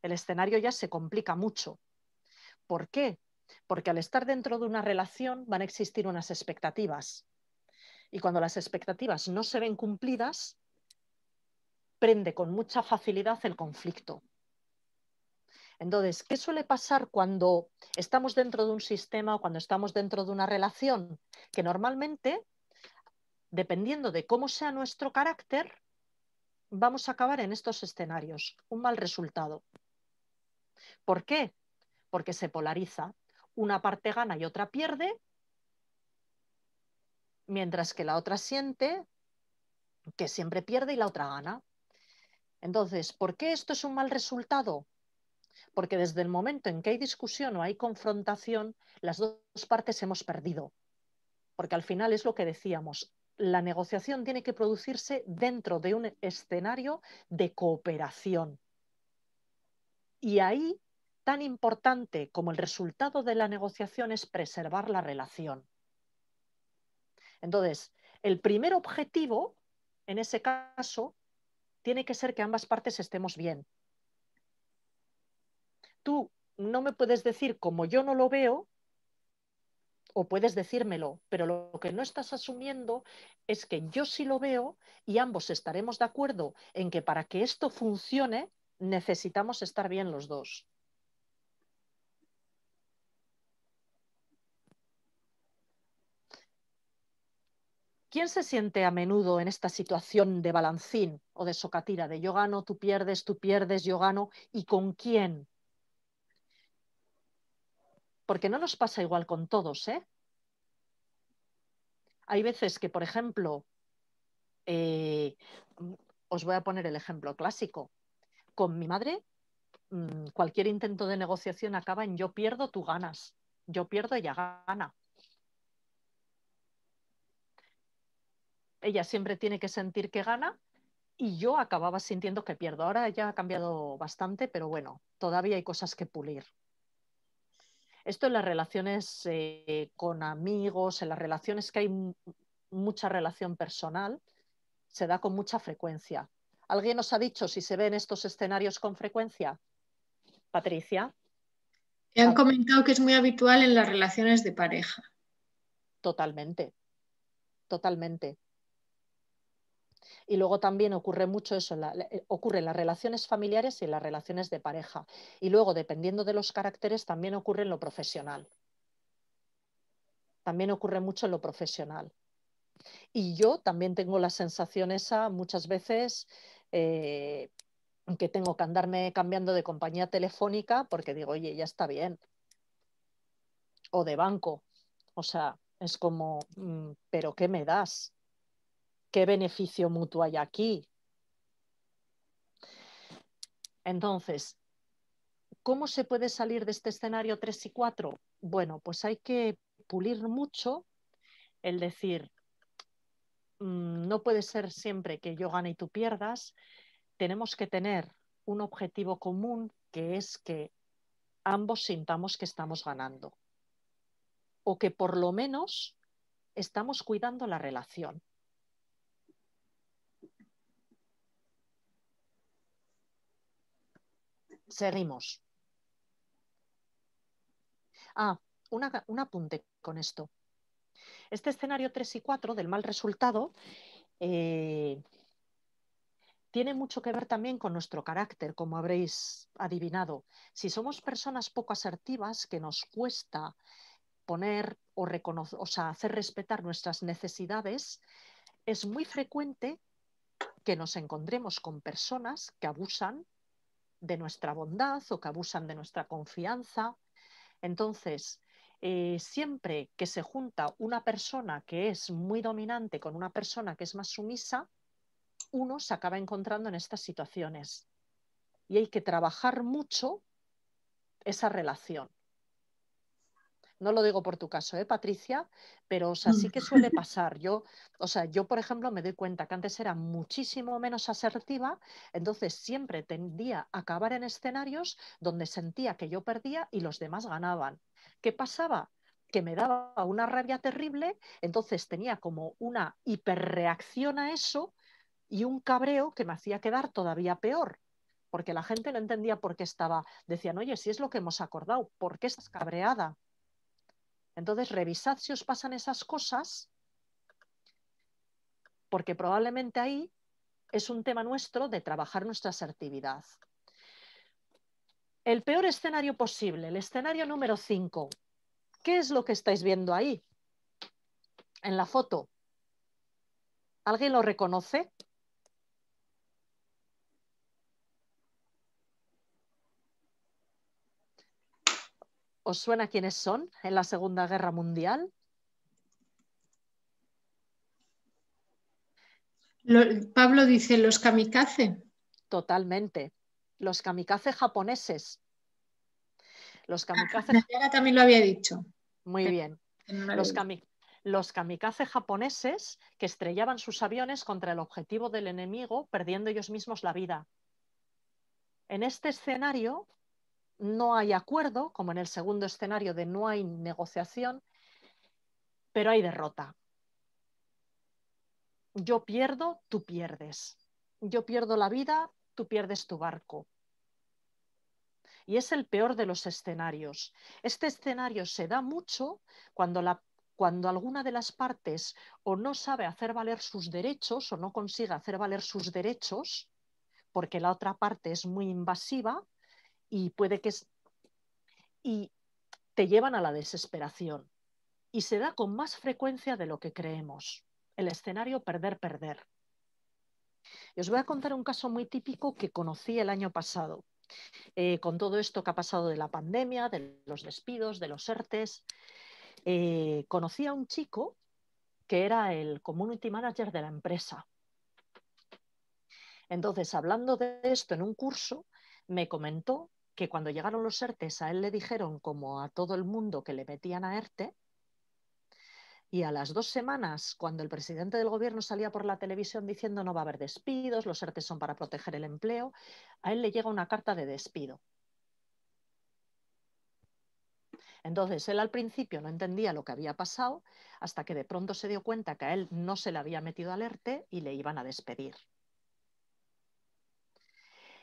El escenario ya se complica mucho. ¿Por qué? Porque al estar dentro de una relación van a existir unas expectativas. Y cuando las expectativas no se ven cumplidas, prende con mucha facilidad el conflicto. Entonces, ¿qué suele pasar cuando estamos dentro de un sistema o cuando estamos dentro de una relación? Que normalmente, dependiendo de cómo sea nuestro carácter, vamos a acabar en estos escenarios, un mal resultado. ¿Por qué? porque se polariza. Una parte gana y otra pierde, mientras que la otra siente que siempre pierde y la otra gana. Entonces, ¿por qué esto es un mal resultado? Porque desde el momento en que hay discusión o hay confrontación, las dos partes hemos perdido. Porque al final es lo que decíamos, la negociación tiene que producirse dentro de un escenario de cooperación. Y ahí tan importante como el resultado de la negociación es preservar la relación. Entonces, el primer objetivo, en ese caso, tiene que ser que ambas partes estemos bien. Tú no me puedes decir como yo no lo veo, o puedes decírmelo, pero lo que no estás asumiendo es que yo sí lo veo y ambos estaremos de acuerdo en que para que esto funcione necesitamos estar bien los dos. ¿Quién se siente a menudo en esta situación de balancín o de socatira, de yo gano, tú pierdes, tú pierdes, yo gano? ¿Y con quién? Porque no nos pasa igual con todos, ¿eh? Hay veces que, por ejemplo, eh, os voy a poner el ejemplo clásico. Con mi madre, mm, cualquier intento de negociación acaba en yo pierdo, tú ganas. Yo pierdo, ella gana. ella siempre tiene que sentir que gana y yo acababa sintiendo que pierdo. Ahora ya ha cambiado bastante, pero bueno, todavía hay cosas que pulir. Esto en las relaciones eh, con amigos, en las relaciones que hay mucha relación personal, se da con mucha frecuencia. ¿Alguien nos ha dicho si se ven estos escenarios con frecuencia? Patricia. han ah. comentado que es muy habitual en las relaciones de pareja. Totalmente, totalmente. Y luego también ocurre mucho eso, eh, ocurre en las relaciones familiares y en las relaciones de pareja. Y luego, dependiendo de los caracteres, también ocurre en lo profesional. También ocurre mucho en lo profesional. Y yo también tengo la sensación esa muchas veces eh, que tengo que andarme cambiando de compañía telefónica porque digo, oye, ya está bien. O de banco. O sea, es como, mm, ¿pero qué me das? ¿qué beneficio mutuo hay aquí? Entonces, ¿cómo se puede salir de este escenario 3 y 4? Bueno, pues hay que pulir mucho el decir, mm, no puede ser siempre que yo gane y tú pierdas, tenemos que tener un objetivo común que es que ambos sintamos que estamos ganando o que por lo menos estamos cuidando la relación. Seguimos. Ah, un apunte con esto. Este escenario 3 y 4 del mal resultado eh, tiene mucho que ver también con nuestro carácter, como habréis adivinado. Si somos personas poco asertivas, que nos cuesta poner o, hacer respetar nuestras necesidades, es muy frecuente que nos encontremos con personas que abusan de nuestra bondad o que abusan de nuestra confianza. Entonces, eh, siempre que se junta una persona que es muy dominante con una persona que es más sumisa, uno se acaba encontrando en estas situaciones. Y hay que trabajar mucho esa relación. No lo digo por tu caso, ¿eh, Patricia? Pero, sea, sí que suele pasar. Yo, o sea, yo, por ejemplo, me doy cuenta que antes era muchísimo menos asertiva, entonces siempre tendía a acabar en escenarios donde sentía que yo perdía y los demás ganaban. ¿Qué pasaba? que me daba una rabia terrible, entonces tenía como una hiperreacción a eso y un cabreo que me hacía quedar todavía peor porque la gente no entendía por qué estaba. Decían, oye, si es lo que hemos acordado, ¿por qué estás cabreada? Entonces, revisad si os pasan esas cosas, porque probablemente ahí es un tema nuestro de trabajar nuestra asertividad. El peor escenario posible, el escenario número 5. ¿Qué es lo que estáis viendo ahí en la foto? ¿Alguien lo reconoce? ¿Os suena quiénes son en la Segunda Guerra Mundial? Pablo dice los kamikaze. Totalmente. Los kamikaze japoneses. Los ah, kamikaze. también lo había dicho. Muy bien. los kamikaze japoneses que estrellaban sus aviones contra el objetivo del enemigo, perdiendo ellos mismos la vida. En este escenario, no hay acuerdo, como en el segundo escenario de no hay negociación, pero hay derrota. Yo pierdo, tú pierdes. Yo pierdo la vida, tú pierdes tu barco. Y es el peor de los escenarios. Este escenario se da mucho cuando, alguna de las partes o no sabe hacer valer sus derechos o no consigue hacer valer sus derechos porque la otra parte es muy invasiva y puede que y te llevan a la desesperación y se da con más frecuencia de lo que creemos. El escenario perder perder. os voy a contar un caso muy típico que conocí el año pasado. Eh, con todo esto que ha pasado de la pandemia, de los despidos, de los ERTES, eh, conocí a un chico que era el community manager de la empresa. Entonces, hablando de esto en un curso, me comentó que cuando llegaron los ERTES a él le dijeron, como a todo el mundo, que le metían a ERTE, y a las dos semanas, cuando el presidente del gobierno salía por la televisión diciendo no va a haber despidos, los ERTE son para proteger el empleo, a él le llega una carta de despido. Entonces, él al principio no entendía lo que había pasado, hasta que de pronto se dio cuenta que a él no se le había metido al ERTE y le iban a despedir.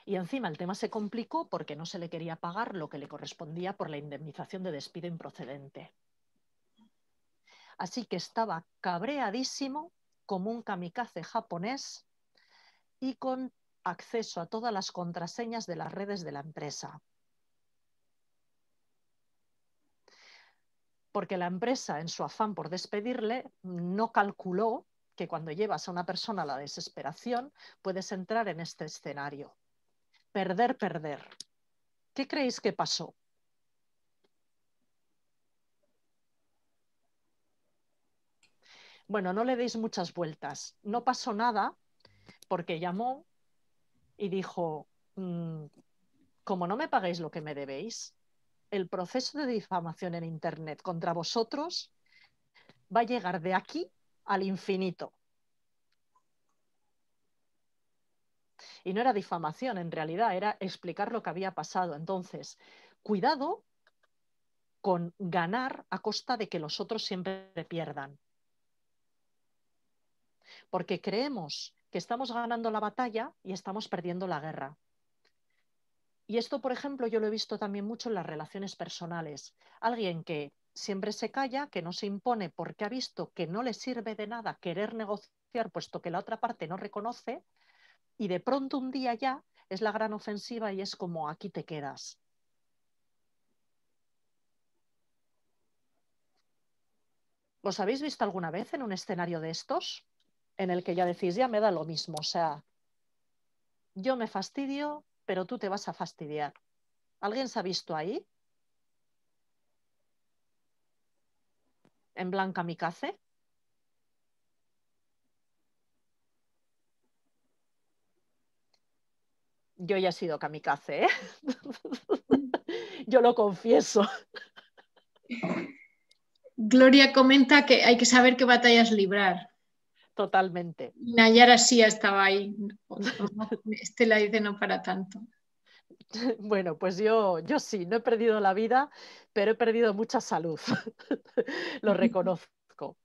Y encima el tema se complicó porque no se le quería pagar lo que le correspondía por la indemnización de despido improcedente. Así que estaba cabreadísimo como un kamikaze japonés y con acceso a todas las contraseñas de las redes de la empresa. Porque la empresa, en su afán por despedirle, no calculó que cuando llevas a una persona a la desesperación, puedes entrar en este escenario perder, perder. ¿Qué creéis que pasó? Bueno, no le deis muchas vueltas. No pasó nada porque llamó y dijo, mm, como no me pagáis lo que me debéis, el proceso de difamación en Internet contra vosotros va a llegar de aquí al infinito. Y no era difamación, en realidad, era explicar lo que había pasado. Entonces, cuidado con ganar a costa de que los otros siempre pierdan. Porque creemos que estamos ganando la batalla y estamos perdiendo la guerra. Y esto, por ejemplo, yo lo he visto también mucho en las relaciones personales. Alguien que siempre se calla, que no se impone porque ha visto que no le sirve de nada querer negociar puesto que la otra parte no reconoce, y de pronto un día ya es la gran ofensiva y es como aquí te quedas. ¿Los habéis visto alguna vez en un escenario de estos? En el que ya decís, ya me da lo mismo, o sea, yo me fastidio, pero tú te vas a fastidiar. ¿Alguien se ha visto ahí? ¿En Blanca Micace? yo ya he sido kamikaze, ¿eh? yo lo confieso. Gloria comenta que hay que saber qué batallas librar. Totalmente. Nayara sí estaba ahí. Este la dice no para tanto. Bueno, pues yo, yo sí, no he perdido la vida, pero he perdido mucha salud. lo reconozco.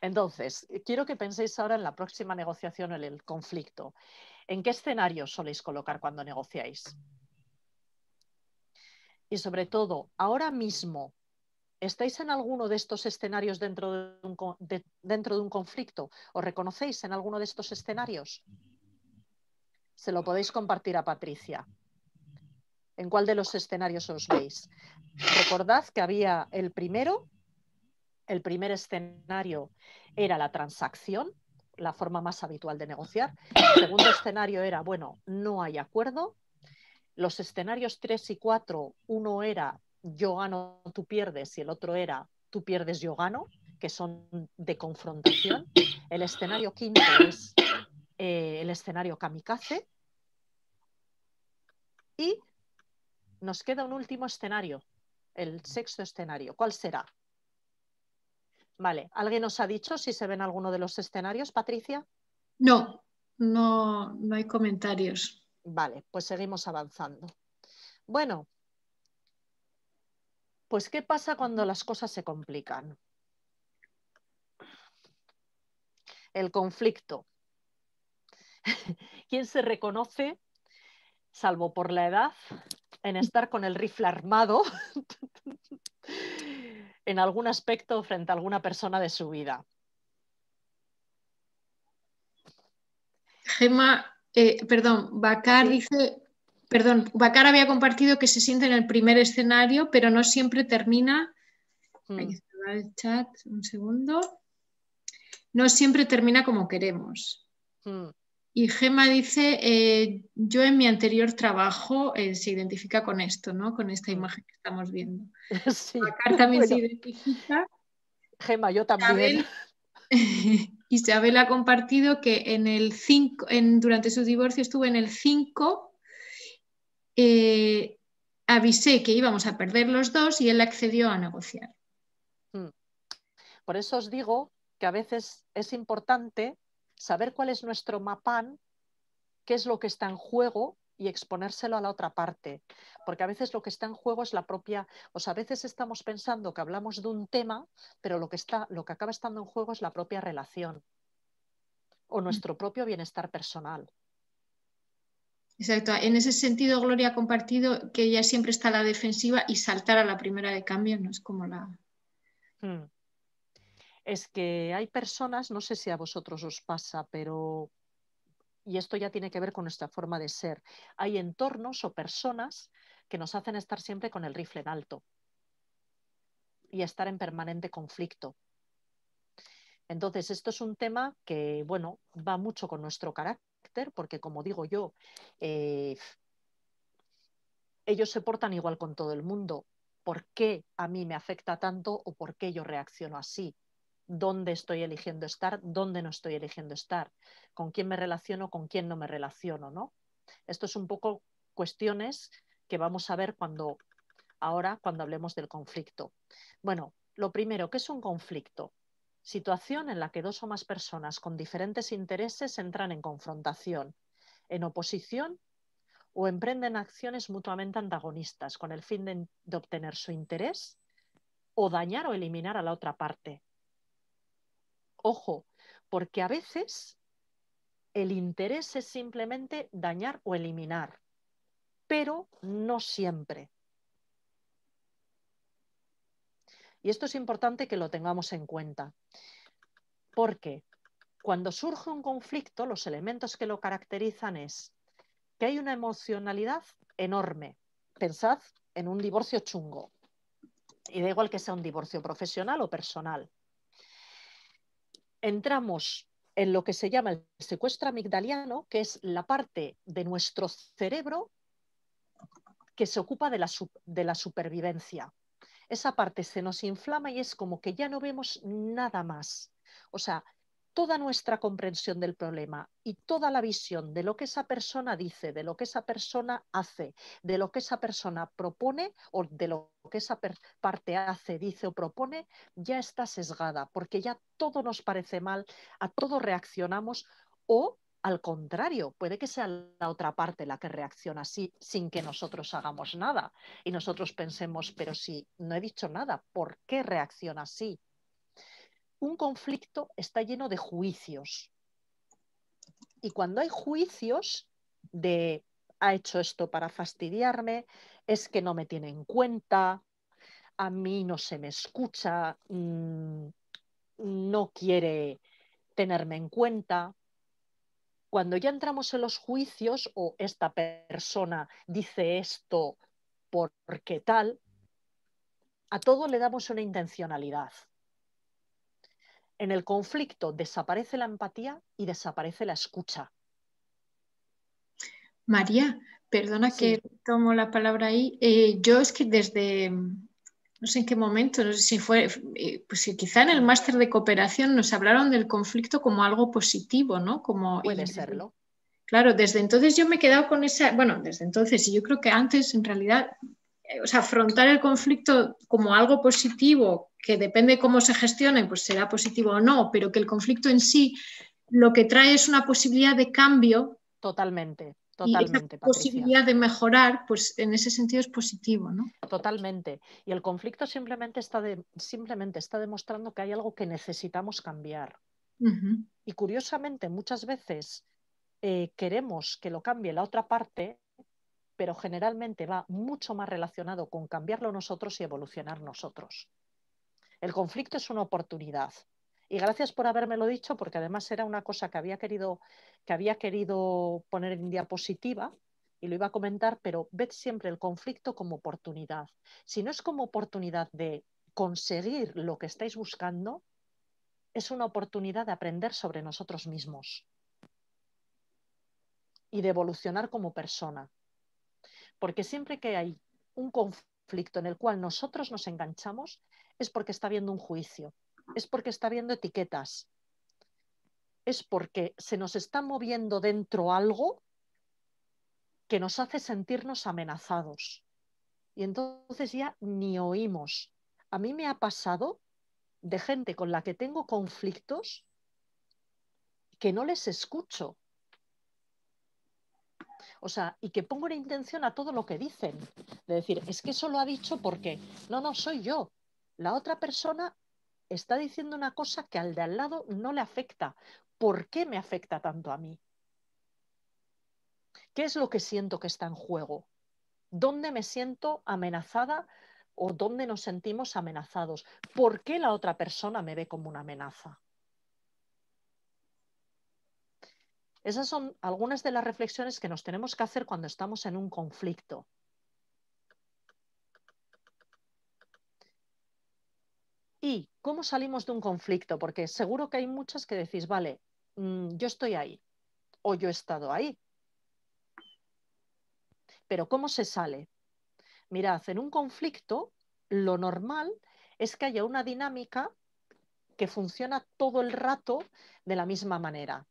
Entonces, quiero que penséis ahora en la próxima negociación, en el conflicto. ¿En qué escenario soléis colocar cuando negociáis? Y sobre todo, ahora mismo, ¿estáis en alguno de estos escenarios dentro de un, dentro de un conflicto? o reconocéis en alguno de estos escenarios? Se lo podéis compartir a Patricia. ¿En cuál de los escenarios os veis? Recordad que había el primero, el primer escenario era la transacción, la forma más habitual de negociar. El segundo escenario era, bueno, no hay acuerdo. Los escenarios 3 y 4, uno era yo gano, tú pierdes, y el otro era tú pierdes, yo gano, que son de confrontación. El escenario quinto es eh, el escenario kamikaze. Y nos queda un último escenario, el sexto escenario. ¿Cuál será? Vale, ¿alguien nos ha dicho si se ven alguno de los escenarios, Patricia? No, no, no hay comentarios. Vale, pues seguimos avanzando. Bueno, pues ¿qué pasa cuando las cosas se complican? El conflicto. ¿Quién se reconoce, salvo por la edad, en estar con el rifle armado en algún aspecto frente a alguna persona de su vida. Gemma, eh, perdón, Bacar dice, perdón, Bacar había compartido que se siente en el primer escenario, pero no siempre termina. Hmm. el chat, un segundo. No siempre termina como queremos. Hmm. Y Gema dice, eh, yo en mi anterior trabajo eh, se identifica con esto, ¿no? Con esta mm. imagen que estamos viendo. Sí. Acá también identifica. Gema, yo también. Isabel, ha compartido que en el en, durante su divorcio estuve en el 5, eh, avisé que íbamos a perder los dos y él accedió a negociar. Mm. Por eso os digo que a veces es importante saber cuál es nuestro mapán, qué es lo que está en juego y exponérselo a la otra parte. Porque a veces lo que está en juego es la propia, o sea, a veces estamos pensando que hablamos de un tema, pero lo que, está, lo que acaba estando en juego es la propia relación o nuestro propio bienestar personal. Exacto. En ese sentido, Gloria ha compartido que ya siempre está la defensiva y saltar a la primera de cambio no es como la... Hmm es que hay personas, no sé si a vosotros os pasa, pero, y esto ya tiene que ver con nuestra forma de ser, hay entornos o personas que nos hacen estar siempre con el rifle en alto y estar en permanente conflicto. Entonces, esto es un tema que, bueno, va mucho con nuestro carácter, porque como digo yo, eh, ellos se portan igual con todo el mundo. ¿Por qué a mí me afecta tanto o por qué yo reacciono así? dónde estoy eligiendo estar, dónde no estoy eligiendo estar, con quién me relaciono, con quién no me relaciono, ¿no? Esto es un poco cuestiones que vamos a ver cuando ahora cuando hablemos del conflicto. Bueno, lo primero, ¿qué es un conflicto? Situación en la que dos o más personas con diferentes intereses entran en confrontación, en oposición o emprenden acciones mutuamente antagonistas con el fin de obtener su interés o dañar o eliminar a la otra parte, Ojo, porque a veces el interés es simplemente dañar o eliminar, pero no siempre. Y esto es importante que lo tengamos en cuenta, porque cuando surge un conflicto, los elementos que lo caracterizan es que hay una emocionalidad enorme. Pensad en un divorcio chungo, y da igual que sea un divorcio profesional o personal entramos en lo que se llama el secuestro amigdaliano, que es la parte de nuestro cerebro que se ocupa de la, de la supervivencia. Esa parte se nos inflama y es como que ya no vemos nada más. O sea, toda nuestra comprensión del problema y toda la visión de lo que esa persona dice, de lo que esa persona hace, de lo que esa persona propone o de lo que esa parte hace, dice o propone, ya está sesgada, porque ya todo nos parece mal, a todo reaccionamos o al contrario, puede que sea la otra parte la que reacciona así sin que nosotros hagamos nada y nosotros pensemos, pero si no he dicho nada, ¿por qué reacciona así? un conflicto está lleno de juicios. Y cuando hay juicios de ha hecho esto para fastidiarme, es que no me tiene en cuenta, a mí no se me escucha, mm, no quiere tenerme en cuenta. Cuando ya entramos en los juicios o esta persona dice esto porque tal, a todo le damos una intencionalidad en el conflicto desaparece la empatía y desaparece la escucha. María, perdona que tomo la palabra ahí. Eh, yo es que desde, no sé en qué momento, no sé si fue, eh, pues quizá en el máster de cooperación nos hablaron del conflicto como algo positivo, ¿no? Como, Puede serlo. Claro, desde entonces yo me he quedado con esa, bueno, desde entonces, y yo creo que antes en realidad eh, o sea, afrontar el conflicto como algo positivo, que depende cómo se gestione, pues será positivo o no, pero que el conflicto en sí lo que trae es una posibilidad de cambio. Totalmente. Totalmente. posibilidad de mejorar, pues en ese sentido es positivo, ¿no? Totalmente. Y el conflicto simplemente está, simplemente está demostrando que hay algo que necesitamos cambiar. Y curiosamente, muchas veces eh, queremos que lo cambie la otra parte pero generalmente va mucho más relacionado con cambiarlo nosotros y evolucionar nosotros. El conflicto es una oportunidad. Y gracias por habérmelo dicho, porque además era una cosa que había querido, que había querido poner en diapositiva y lo iba a comentar, pero ved siempre el conflicto como oportunidad. Si no es como oportunidad de conseguir lo que estáis buscando, es una oportunidad de aprender sobre nosotros mismos y de evolucionar como persona. Porque siempre que hay un conflicto en el cual nosotros nos enganchamos, es porque está habiendo un juicio, es porque está habiendo etiquetas, es porque se nos está moviendo dentro algo que nos hace sentirnos amenazados. Y entonces ya ni oímos. A mí me ha pasado de gente con la que tengo conflictos que no les escucho o sea, y que pongo la intención a todo lo que dicen. De decir, es que eso lo ha dicho porque, no, no, soy yo. La otra persona está diciendo una cosa que al de al lado no le afecta. ¿Por qué me afecta tanto a mí? ¿Qué es lo que siento que está en juego? ¿Dónde me siento amenazada o dónde nos sentimos amenazados? ¿Por qué la otra persona me ve como una amenaza? Esas son algunas de las reflexiones que nos tenemos que hacer cuando estamos en un conflicto. ¿Y cómo salimos de un conflicto? Porque seguro que hay muchas que decís, vale, mm, yo estoy ahí o yo he estado ahí. Pero ¿cómo se sale? Mirad, en un conflicto lo normal es que haya una dinámica que funciona todo el rato de la misma manera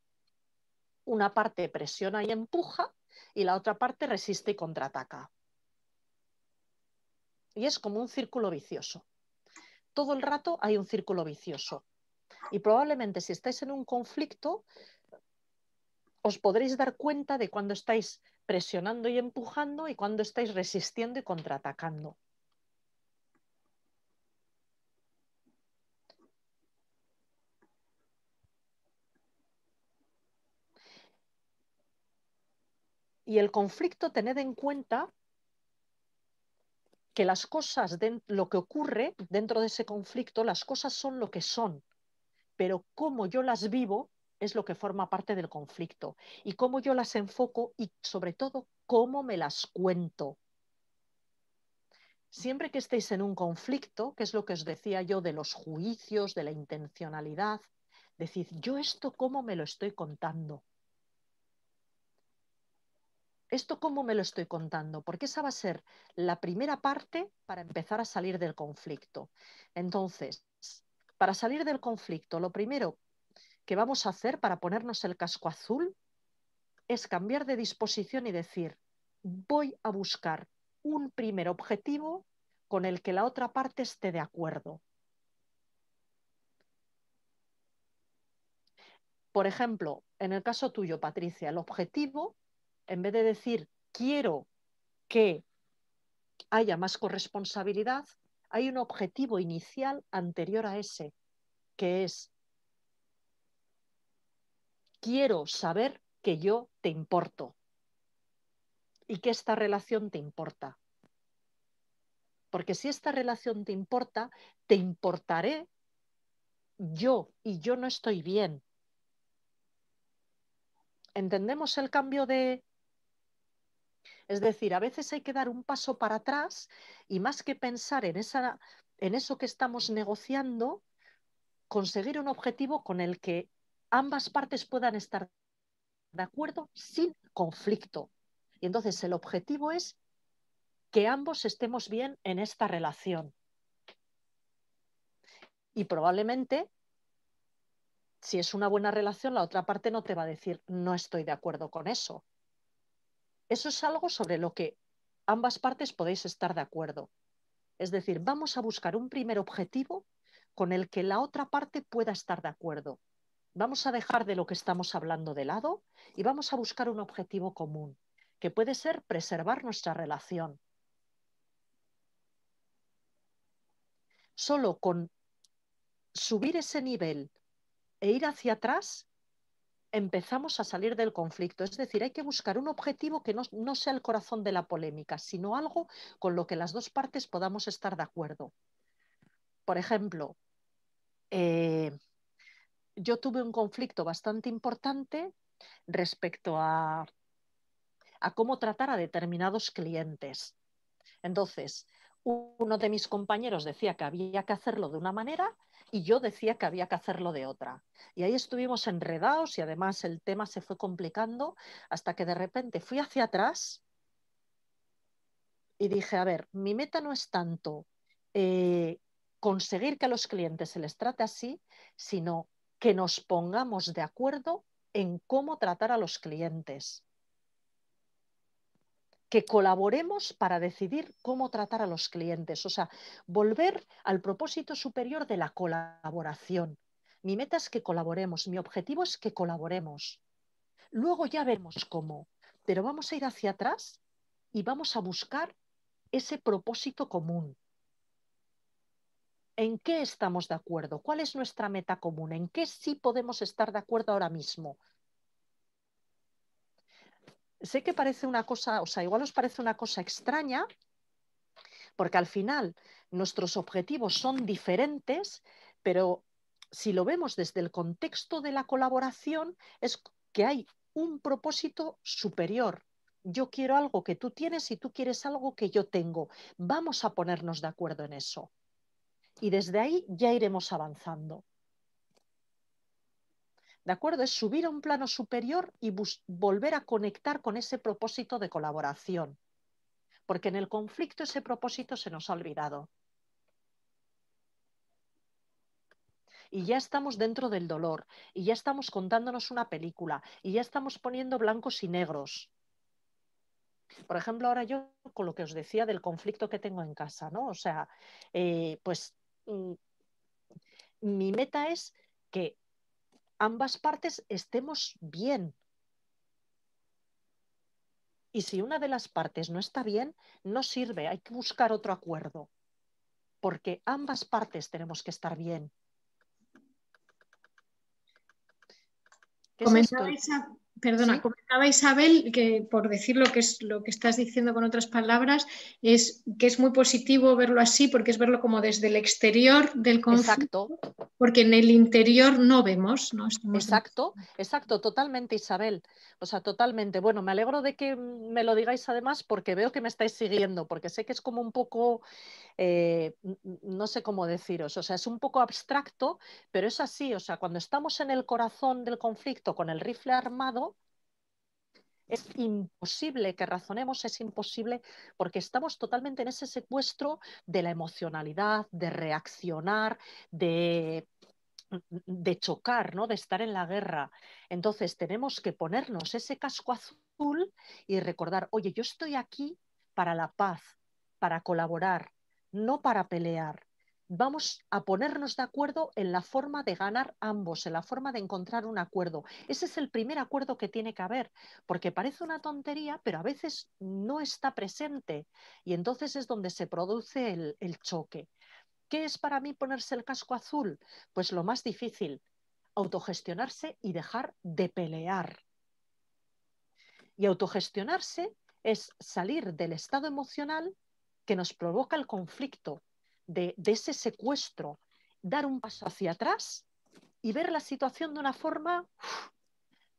una parte presiona y empuja y la otra parte resiste y contraataca. Y es como un círculo vicioso. Todo el rato hay un círculo vicioso. Y probablemente si estáis en un conflicto, os podréis dar cuenta de cuando estáis presionando y empujando y cuando estáis resistiendo y contraatacando. Y el conflicto, tened en cuenta que las cosas, lo que ocurre dentro de ese conflicto, las cosas son lo que son, pero cómo yo las vivo es lo que forma parte del conflicto y cómo yo las enfoco y sobre todo cómo me las cuento. Siempre que estéis en un conflicto, que es lo que os decía yo de los juicios, de la intencionalidad, decid, yo esto cómo me lo estoy contando esto cómo me lo estoy contando, porque esa va a ser la primera parte para empezar a salir del conflicto. Entonces, para salir del conflicto, lo primero que vamos a hacer para ponernos el casco azul es cambiar de disposición y decir, voy a buscar un primer objetivo con el que la otra parte esté de acuerdo. Por ejemplo, en el caso tuyo, Patricia, el objetivo en vez de decir quiero que haya más corresponsabilidad, hay un objetivo inicial anterior a ese, que es quiero saber que yo te importo y que esta relación te importa. Porque si esta relación te importa, te importaré yo y yo no estoy bien. ¿Entendemos el cambio de, es decir, a veces hay que dar un paso para atrás y más que pensar en, eso que estamos negociando, conseguir un objetivo con el que ambas partes puedan estar de acuerdo sin conflicto. Y entonces el objetivo es que ambos estemos bien en esta relación. Y probablemente, si es una buena relación, la otra parte no te va a decir, no estoy de acuerdo con eso. Eso es algo sobre lo que ambas partes podéis estar de acuerdo. Es decir, vamos a buscar un primer objetivo con el que la otra parte pueda estar de acuerdo. Vamos a dejar de lo que estamos hablando de lado y vamos a buscar un objetivo común, que puede ser preservar nuestra relación. Solo con subir ese nivel e ir hacia atrás empezamos a salir del conflicto. Es decir, hay que buscar un objetivo que no, sea el corazón de la polémica, sino algo con lo que las dos partes podamos estar de acuerdo. Por ejemplo, eh, yo tuve un conflicto bastante importante respecto a, a cómo tratar a determinados clientes. Entonces, uno de mis compañeros decía que había que hacerlo de una manera y yo decía que había que hacerlo de otra. Y ahí estuvimos enredados y además el tema se fue complicando hasta que de repente fui hacia atrás y dije, a ver, mi meta no es tanto eh, conseguir que a los clientes se les trate así, sino que nos pongamos de acuerdo en cómo tratar a los clientes que colaboremos para decidir cómo tratar a los clientes, o sea, volver al propósito superior de la colaboración. Mi meta es que colaboremos, mi objetivo es que colaboremos. Luego ya vemos cómo, pero vamos a ir hacia atrás y vamos a buscar ese propósito común. ¿En qué estamos de acuerdo? ¿Cuál es nuestra meta común? ¿En qué sí podemos estar de acuerdo ahora mismo? sé que parece una cosa, o sea, igual os parece una cosa extraña, porque al final nuestros objetivos son diferentes, pero si lo vemos desde el contexto de la colaboración, es que hay un propósito superior. Yo quiero algo que tú tienes y tú quieres algo que yo tengo. Vamos a ponernos de acuerdo en eso. Y desde ahí ya iremos avanzando. ¿De acuerdo? Es subir a un plano superior y volver a conectar con ese propósito de colaboración. Porque en el conflicto ese propósito se nos ha olvidado. Y ya estamos dentro del dolor, y ya estamos contándonos una película, y ya estamos poniendo blancos y negros. Por ejemplo, ahora yo con lo que os decía del conflicto que tengo en casa, ¿no? O sea, eh, pues mm, mi meta es que ambas partes estemos bien. Y si una de las partes no está bien, no sirve, hay que buscar otro acuerdo, porque ambas partes tenemos que estar bien. Perdona, comentaba Isabel que por decir lo que es lo que estás diciendo con otras palabras, es que es muy positivo verlo así, porque es verlo como desde el exterior del conflicto. Exacto. Porque en el interior no vemos, ¿no? Estamos exacto, exacto, totalmente, Isabel. O sea, totalmente. Bueno, me alegro de que me lo digáis además, porque veo que me estáis siguiendo, porque sé que es como un poco. Eh, no sé cómo deciros, o sea, es un poco abstracto, pero es así, o sea, cuando estamos en el corazón del conflicto con el rifle armado, es imposible que razonemos, es imposible porque estamos totalmente en ese secuestro de la emocionalidad, de reaccionar, de chocar, ¿no? de estar en la guerra. Entonces tenemos que ponernos ese casco azul y recordar, oye, yo estoy aquí para la paz, para colaborar, no para pelear vamos a ponernos de acuerdo en la forma de ganar ambos, en la forma de encontrar un acuerdo. Ese es el primer acuerdo que tiene que haber, porque parece una tontería, pero a veces no está presente y entonces es donde se produce el, choque. ¿Qué es para mí ponerse el casco azul? Pues lo más difícil, autogestionarse y dejar de pelear. Y autogestionarse es salir del estado emocional que nos provoca el conflicto de, ese secuestro, dar un paso hacia atrás y ver la situación de una forma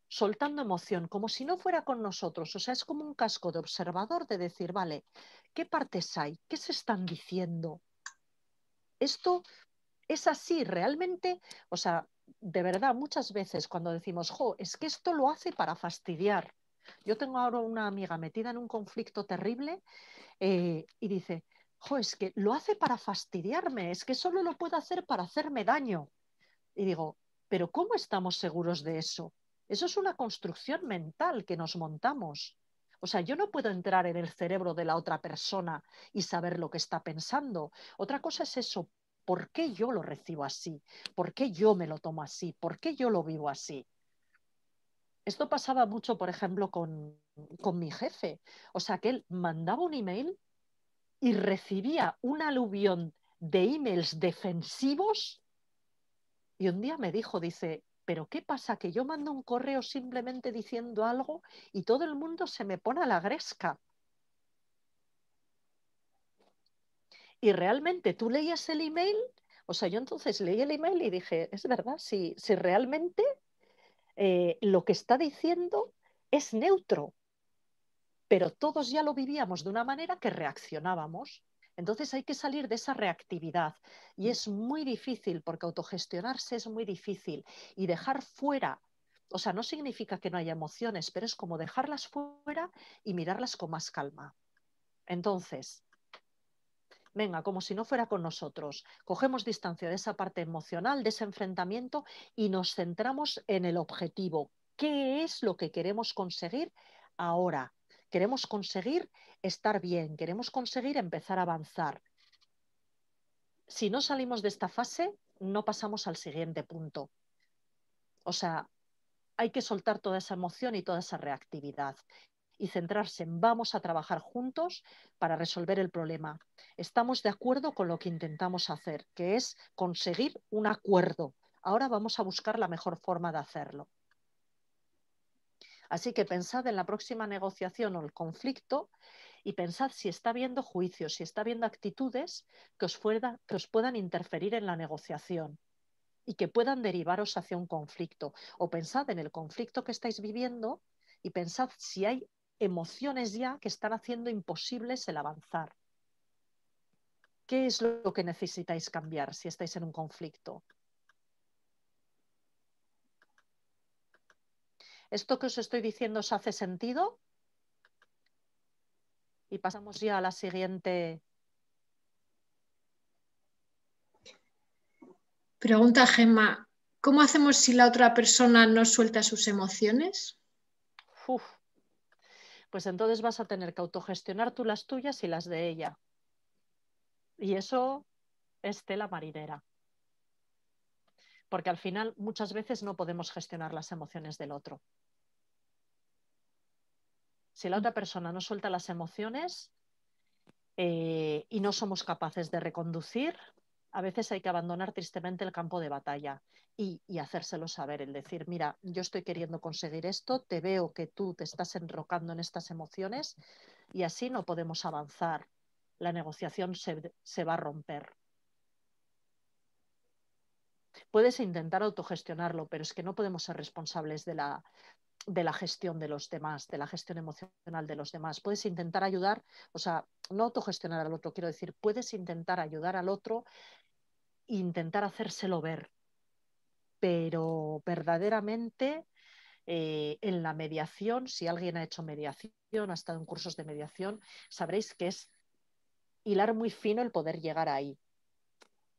soltando emoción, como si no fuera con nosotros. O sea, es como un casco de observador de decir, vale, ¿qué partes hay? ¿Qué se están diciendo? Esto es así, realmente, o sea, de verdad, muchas veces cuando decimos, jo, es que esto lo hace para fastidiar. Yo tengo ahora una amiga metida en un conflicto terrible eh, y dice, es que lo hace para fastidiarme, es que solo lo puede hacer para hacerme daño. Y digo, pero ¿cómo estamos seguros de eso? Eso es una construcción mental que nos montamos. O sea, yo no puedo entrar en el cerebro de la otra persona y saber lo que está pensando. Otra cosa es eso, ¿por qué yo lo recibo así? ¿Por qué yo me lo tomo así? ¿Por qué yo lo vivo así? Esto pasaba mucho, por ejemplo, con, con mi jefe. O sea, que él mandaba un email y recibía un aluvión de emails defensivos. Y un día me dijo, dice, pero ¿qué pasa? Que yo mando un correo simplemente diciendo algo y todo el mundo se me pone a la gresca. Y realmente tú leías el email, o sea, yo entonces leí el email y dije, es verdad, si, si realmente eh, lo que está diciendo es neutro, pero todos ya lo vivíamos de una manera que reaccionábamos. Entonces hay que salir de esa reactividad y es muy difícil porque autogestionarse es muy difícil y dejar fuera, o sea, no significa que no haya emociones, pero es como dejarlas fuera y mirarlas con más calma. Entonces, venga, como si no fuera con nosotros, cogemos distancia de esa parte emocional, de ese enfrentamiento y nos centramos en el objetivo. ¿Qué es lo que queremos conseguir ahora? Queremos conseguir estar bien, queremos conseguir empezar a avanzar. Si no salimos de esta fase, no pasamos al siguiente punto. O sea, hay que soltar toda esa emoción y toda esa reactividad y centrarse en vamos a trabajar juntos para resolver el problema. Estamos de acuerdo con lo que intentamos hacer, que es conseguir un acuerdo. Ahora vamos a buscar la mejor forma de hacerlo. Así que pensad en la próxima negociación o el conflicto y pensad si está habiendo juicios, si está habiendo actitudes que os, que os puedan interferir en la negociación y que puedan derivaros hacia un conflicto. O pensad en el conflicto que estáis viviendo y pensad si hay emociones ya que están haciendo imposibles el avanzar. ¿Qué es lo que necesitáis cambiar si estáis en un conflicto? ¿Esto que os estoy diciendo os hace sentido? Y pasamos ya a la siguiente. Pregunta Gemma, ¿cómo hacemos si la otra persona no suelta sus emociones? pues entonces vas a tener que autogestionar tú las tuyas y las de ella. Y eso es tela marinera porque al final muchas veces no podemos gestionar las emociones del otro. Si la otra mm. persona no suelta las emociones eh, y no somos capaces de reconducir, a veces hay que abandonar tristemente el campo de batalla y, hacérselo saber, el decir, mira, yo estoy queriendo conseguir esto, te veo que tú te estás enrocando en estas emociones y así no podemos avanzar. La negociación se va a romper. Puedes intentar autogestionarlo, pero es que no podemos ser responsables de la, gestión de los demás, de la gestión emocional de los demás. Puedes intentar ayudar, o sea, no autogestionar al otro, quiero decir, puedes intentar ayudar al otro e intentar hacérselo ver, pero verdaderamente eh, en la mediación, si alguien ha hecho mediación, ha estado en cursos de mediación, sabréis que es hilar muy fino el poder llegar ahí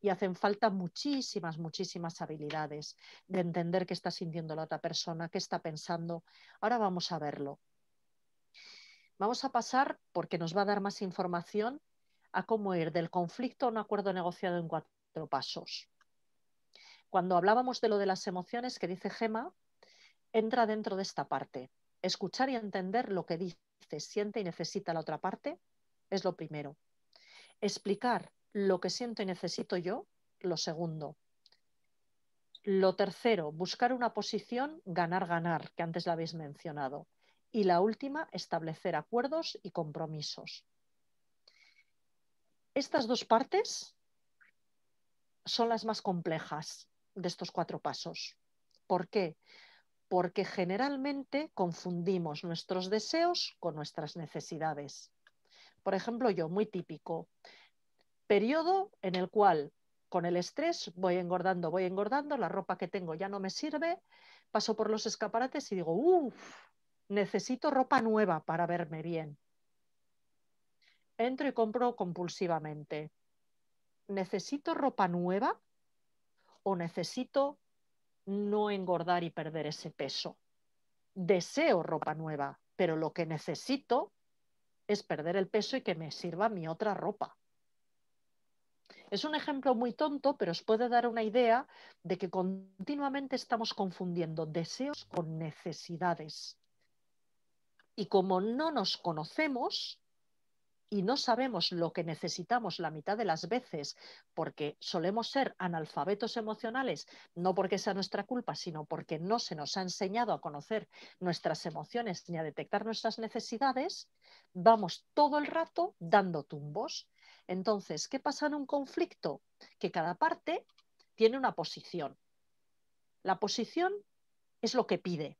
y hacen falta muchísimas, muchísimas habilidades de entender qué está sintiendo la otra persona, qué está pensando. Ahora vamos a verlo. Vamos a pasar, porque nos va a dar más información, a cómo ir del conflicto a un acuerdo negociado en cuatro pasos. Cuando hablábamos de lo de las emociones que dice Gema, entra dentro de esta parte. Escuchar y entender lo que dice, siente y necesita la otra parte es lo primero. Explicar lo que siento y necesito yo, lo segundo. Lo tercero, buscar una posición ganar-ganar, que antes la habéis mencionado. Y la última, establecer acuerdos y compromisos. Estas dos partes son las más complejas de estos cuatro pasos. ¿Por qué? Porque generalmente confundimos nuestros deseos con nuestras necesidades. Por ejemplo, yo, muy típico, periodo en el cual con el estrés voy engordando, voy engordando, la ropa que tengo ya no me sirve, paso por los escaparates y digo, uff, necesito ropa nueva para verme bien. Entro y compro compulsivamente. ¿Necesito ropa nueva o necesito no engordar y perder ese peso? Deseo ropa nueva, pero lo que necesito es perder el peso y que me sirva mi otra ropa. Es un ejemplo muy tonto, pero os puede dar una idea de que continuamente estamos confundiendo deseos con necesidades. Y como no nos conocemos y no sabemos lo que necesitamos la mitad de las veces, porque solemos ser analfabetos emocionales, no porque sea nuestra culpa, sino porque no se nos ha enseñado a conocer nuestras emociones ni a detectar nuestras necesidades, vamos todo el rato dando tumbos entonces, ¿qué pasa en un conflicto? Que cada parte tiene una posición. La posición es lo que pide.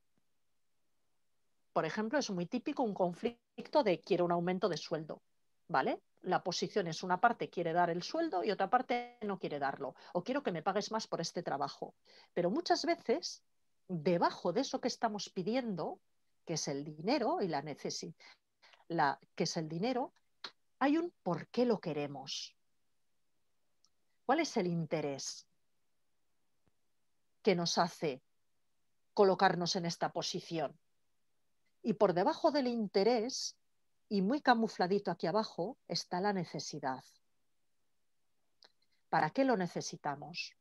Por ejemplo, es muy típico un conflicto de quiero un aumento de sueldo, ¿vale? La posición es una parte quiere dar el sueldo y otra parte no quiere darlo, o quiero que me pagues más por este trabajo. Pero muchas veces, debajo de eso que estamos pidiendo, que es el dinero y la necesidad, la, que es el dinero, hay un por qué lo queremos. ¿Cuál es el interés que nos hace colocarnos en esta posición? Y por debajo del interés, y muy camufladito aquí abajo, está la necesidad. ¿Para qué lo necesitamos?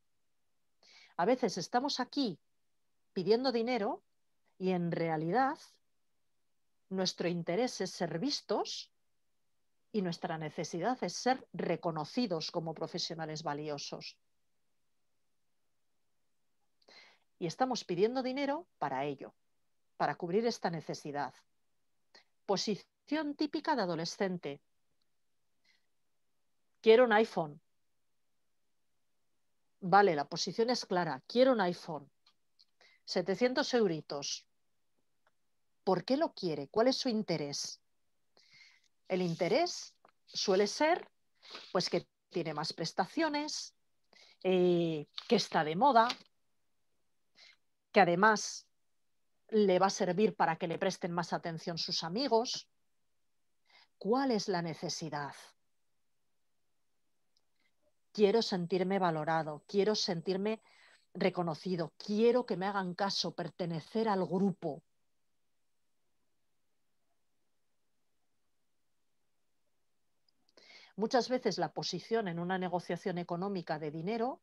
A veces estamos aquí pidiendo dinero y en realidad nuestro interés es ser vistos y nuestra necesidad es ser reconocidos como profesionales valiosos. Y estamos pidiendo dinero para ello, para cubrir esta necesidad. Posición típica de adolescente. Quiero un iPhone. Vale, la posición es clara. Quiero un iPhone. 700 euritos. ¿Por qué lo quiere? ¿Cuál es su interés? El interés suele ser pues que tiene más prestaciones, eh, que está de moda, que además le va a servir para que le presten más atención sus amigos. ¿Cuál es la necesidad? Quiero sentirme valorado, quiero sentirme reconocido, quiero que me hagan caso, pertenecer al grupo, Muchas veces la posición en una negociación económica de dinero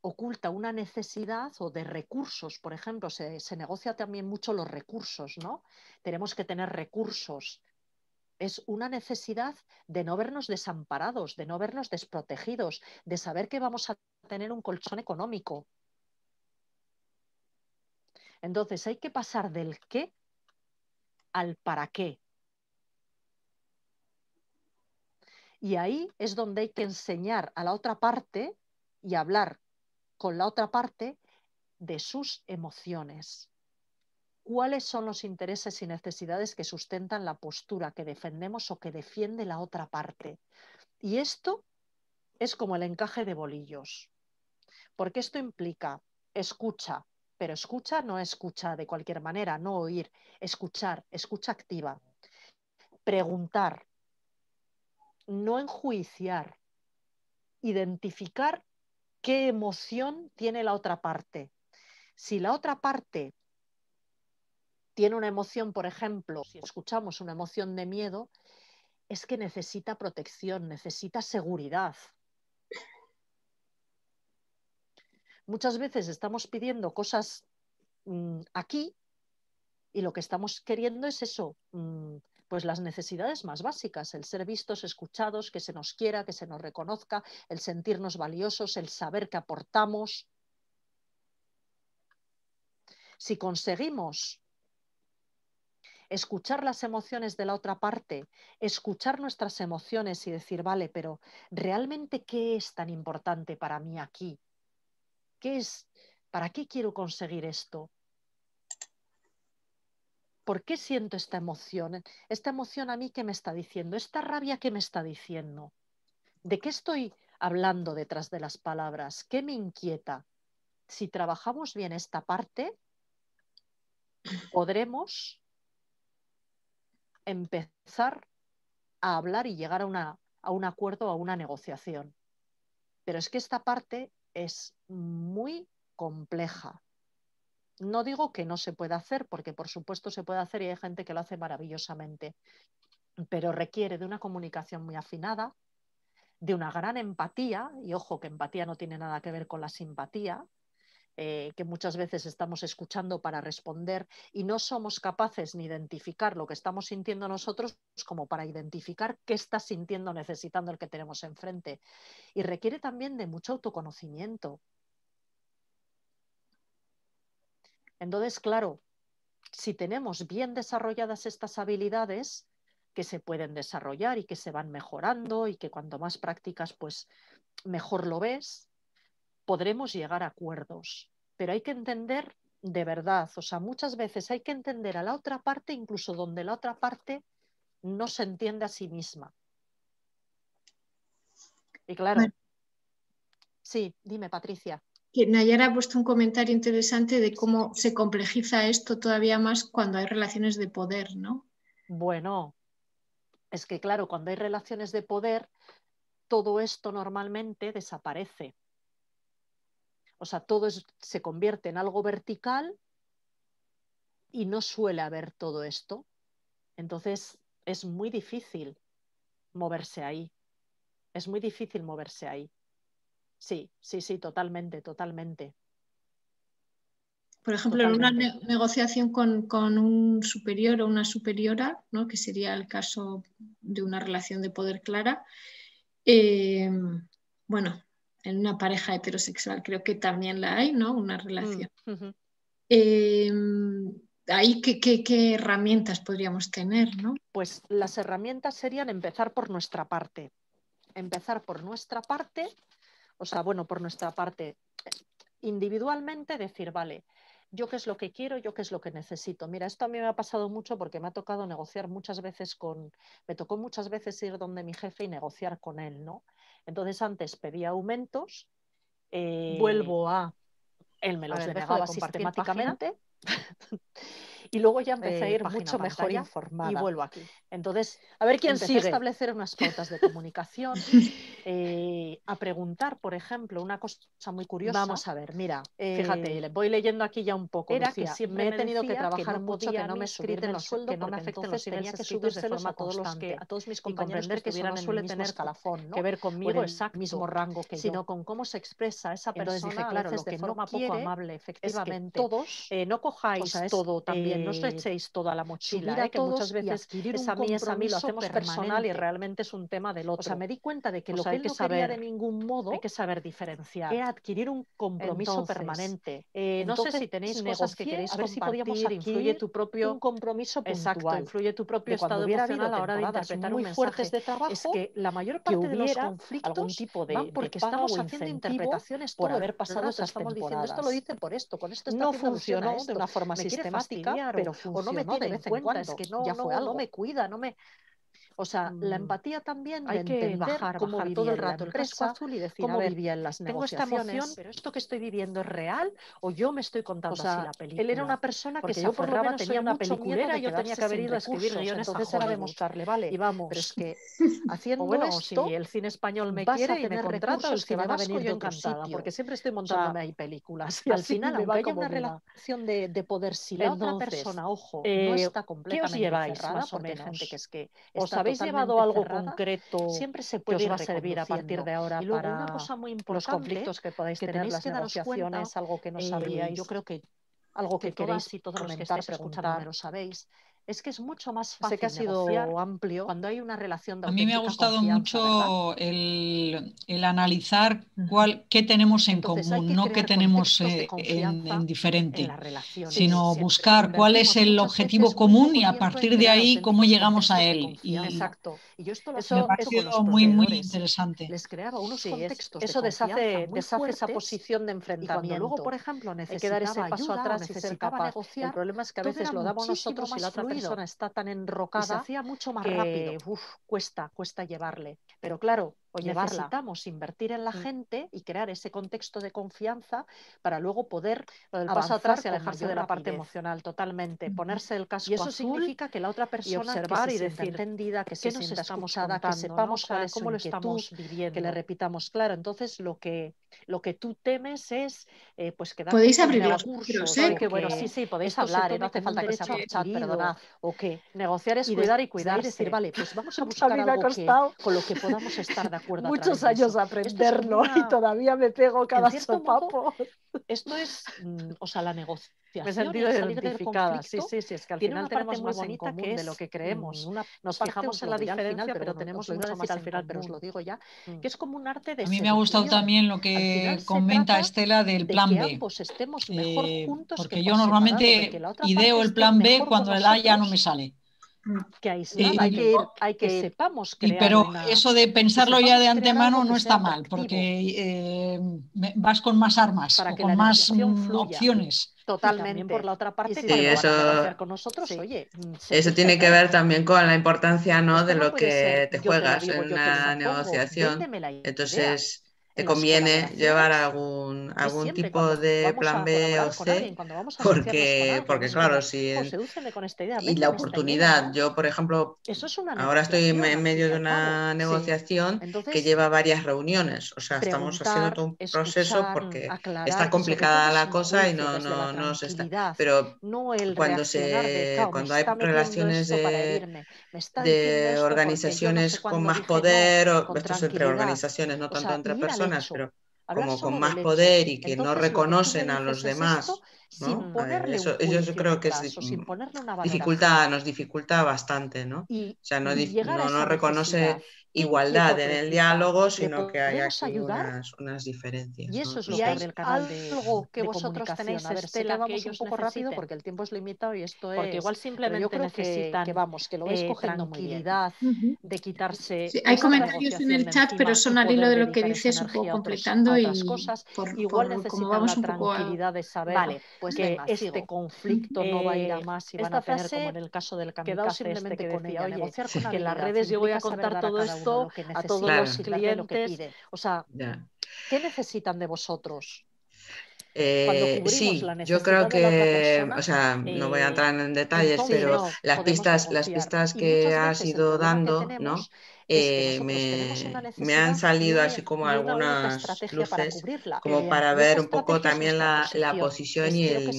oculta una necesidad o de recursos, por ejemplo, se, negocia también mucho los recursos, ¿no? Tenemos que tener recursos. Es una necesidad de no vernos desamparados, de no vernos desprotegidos, de saber que vamos a tener un colchón económico. Entonces hay que pasar del qué al para qué. Y ahí es donde hay que enseñar a la otra parte y hablar con la otra parte de sus emociones. ¿Cuáles son los intereses y necesidades que sustentan la postura que defendemos o que defiende la otra parte? Y esto es como el encaje de bolillos, porque esto implica escucha, pero escucha no escucha de cualquier manera, no oír, escuchar, escucha activa, preguntar, no enjuiciar, identificar qué emoción tiene la otra parte. Si la otra parte tiene una emoción, por ejemplo, si escuchamos una emoción de miedo, es que necesita protección, necesita seguridad. Muchas veces estamos pidiendo cosas mm, aquí y lo que estamos queriendo es eso, mm, pues las necesidades más básicas, el ser vistos, escuchados, que se nos quiera, que se nos reconozca, el sentirnos valiosos, el saber que aportamos. Si conseguimos escuchar las emociones de la otra parte, escuchar nuestras emociones y decir, vale, pero ¿realmente qué es tan importante para mí aquí? ¿Qué es? ¿Para qué quiero conseguir esto? ¿por qué siento esta emoción? ¿Esta emoción a mí qué me está diciendo? ¿Esta rabia qué me está diciendo? ¿De qué estoy hablando detrás de las palabras? ¿Qué me inquieta? Si trabajamos bien esta parte, podremos empezar a hablar y llegar a, a un acuerdo, a una negociación. Pero es que esta parte es muy compleja. No digo que no se pueda hacer, porque por supuesto se puede hacer y hay gente que lo hace maravillosamente, pero requiere de una comunicación muy afinada, de una gran empatía, y ojo que empatía no tiene nada que ver con la simpatía, eh, que muchas veces estamos escuchando para responder y no somos capaces ni identificar lo que estamos sintiendo nosotros como para identificar qué está sintiendo, necesitando el que tenemos enfrente. Y requiere también de mucho autoconocimiento, Entonces, claro, si tenemos bien desarrolladas estas habilidades, que se pueden desarrollar y que se van mejorando y que cuanto más practicas, pues mejor lo ves, podremos llegar a acuerdos. Pero hay que entender de verdad, o sea, muchas veces hay que entender a la otra parte, incluso donde la otra parte no se entiende a sí misma. Y claro. Sí, dime, Patricia. Nayara ha puesto un comentario interesante de cómo se complejiza esto todavía más cuando hay relaciones de poder, ¿no? Bueno, es que claro, cuando hay relaciones de poder, todo esto normalmente desaparece. O sea, todo se convierte en algo vertical y no suele haber todo esto. Entonces, es muy difícil moverse ahí. Es muy difícil moverse ahí. Sí, sí, sí, totalmente, totalmente. Por ejemplo, en una negociación con, un superior o una superiora, ¿no? que sería el caso de una relación de poder clara, eh, bueno, en una pareja heterosexual creo que también la hay, ¿no? Una relación. Mm, eh, ahí qué, qué, herramientas podríamos tener, ¿no? Pues las herramientas serían empezar por nuestra parte. Empezar por nuestra parte o sea, bueno, por nuestra parte, individualmente decir, vale, yo qué es lo que quiero, yo qué es lo que necesito. Mira, esto a mí me ha pasado mucho porque me ha tocado negociar muchas veces con, me tocó muchas veces ir donde mi jefe y negociar con él, ¿no? Entonces antes pedía aumentos, eh, vuelvo a, él me los denegaba de sistemáticamente. y luego ya empecé a eh, ir mucho mejor informada. Y vuelvo aquí. Entonces, a ver quién empecé establecer unas pautas de comunicación, eh, a preguntar, por ejemplo, una cosa muy curiosa. Vamos a ver, mira, eh, fíjate, le voy leyendo aquí ya un poco. Era que siempre me he tenido que trabajar no mucho, que no me subirme el sueldo, que no me afecten los tenía que subírselos a todos los que a todos mis compañeros que, que estuvieran no en el mismo tener escalafón, que ver conmigo, exacto, mismo rango que yo sino con cómo se expresa esa persona. Entonces dije, lo de forma poco amable, efectivamente, todos no cojáis todo también no os eh, echéis toda la mochila, ¿eh? que muchas veces es a mí, es mí, lo hacemos personal y realmente es un tema del otro. O sea, me di cuenta de que lo que no saber, de ningún modo hay que saber diferenciar. Es adquirir un compromiso permanente. Eh, no sé si tenéis cosas que queréis a ver si influye tu propio un compromiso puntual. Exacto, influye tu propio estado emocional a la hora de interpretar muy un mensaje. fuertes de trabajo. Es que la mayor parte de los conflictos algún tipo de, van porque estamos haciendo interpretaciones por haber pasado esas temporadas. Diciendo, esto lo dice por esto, con esto no funcionó de una forma sistemática pero o no me tiene en cuenta, es que no, ya no me cuida, no me, o sea, la mm, empatía también Hay de que bajar, bajar todo el rato el casco azul y decir, cómo vivía en las tengo esta emoción, pero esto que estoy viviendo es real o yo me estoy contando o sea, la película. Él era una persona que se formaba, tenía una peliculera, yo tenía que haber ido a escribir guiones entonces era demostrarle, vale, y vamos. Pero es que haciendo bueno, esto, si el cine español me quiere y me contrata, es que va a venir yo encantada, porque siempre estoy montándome ahí películas. al final, va a haya una relación de poder, si la otra persona, ojo, no eh, está completamente cerrada, porque hay gente que es que está habéis llevado algo concreto que os va a servir a partir de ahora para una cosa muy importante, los conflictos que podáis tener, las negociaciones, algo que no eh, sabíais? yo creo que algo que, queréis y todos los que estáis lo sabéis, es que es mucho más fácil. que ha amplio cuando hay una relación de A mí me ha gustado mucho el, analizar cuál, qué tenemos en común, no qué tenemos e, en, diferente, sino buscar cuál es el este objetivo común y a partir de ahí cómo llegamos a él. Exacto. Y esto me ha muy, muy interesante. eso deshace, esa posición de enfrentamiento. Y luego, por ejemplo, necesitaba hay que dar ese paso atrás y ser capaz. el problema es que a veces lo damos nosotros y la otra persona persona está tan enrocada se hacía mucho más rápido. Uf, cuesta, cuesta llevarle. Pero claro, necesitamos invertir en la mm. gente y crear ese contexto de confianza para luego poder paso atrás y alejarse de la parte emocional totalmente, ponerse el casco y eso significa que la otra persona que se y entendida, que, se nos que sepamos cómo lo estamos viviendo, que le repitamos claro. Entonces lo que lo que tú temes es eh, pues quedar podéis abrir los cursos, ¿eh? que, bueno, sí, sí, podéis hablar, ¿eh? no hace falta que sea por chat, o que negociar es cuidar y cuidar, decir, vale, pues vamos a buscar algo con lo que podamos estar de acuerdo Muchos años aprenderlo y todavía me pego cada sopapo. esto es, mm, o sea, la negociación. Me he sentido identificada. Sí, sí, sí, es que al final tenemos más en común de lo que creemos. Mm, nos fijamos en la diferencia, pero, tenemos mucho más al final, pero os lo digo ya, mm. que es como un arte de. A mí me ha gustado también lo que comenta Estela del plan B. estemos eh, mejor juntos porque yo normalmente ideo el plan B cuando el A ya no me sale. Mm, que hay que que sepamos Pero eso de pensarlo ya de antemano no está mal, porque eh, vas con más armas, con más mm, opciones. Totalmente. por la otra parte, eso, mm, eso tiene que ver también con la importancia ¿no? de lo que te juegas en una negociación. Entonces, te conviene llevar algún, algún tipo de plan B o C, porque, porque pues claro, si pues y la pues oportunidad, yo por ejemplo, ahora estoy en, medio de una negociación que lleva varias reuniones, o sea, estamos haciendo todo un proceso porque está complicada la cosa y no, no, no se está, pero cuando, se, cuando hay relaciones de, organizaciones con más poder, o, esto es entre organizaciones, no tanto entre personas, pero como con más poder y que no reconocen a los demás. Eh, yo creo que es, sin nos dificulta bastante, ¿no? o sea, no, no reconoce igualdad en el diálogo, sino que hay aquí unas, diferencias. Y eso es lo que hay algo que vosotros tenéis, a vamos un poco rápido porque el tiempo es limitado y esto es... Porque igual simplemente yo necesitan que, vamos, que lo vais eh, tranquilidad de quitarse... hay comentarios en el chat, pero son al hilo de lo que dices, un completando y cosas. igual necesitamos la tranquilidad de saber pues que este conflicto no va a ir a eh, más y van a tener, como en el caso del kamikaze este que decía, oye, que en las redes yo voy a contar todo esto a todos los clientes. que o sea, ¿qué necesitan de vosotros? Eh, sí, yo creo que, o sea, no voy a eh, entrar en detalles, pero las pistas, las pistas que has ido dando, ¿no? Eh, me, me, han salido así como algunas luces como eh, para ver un poco también la, la, posición y el,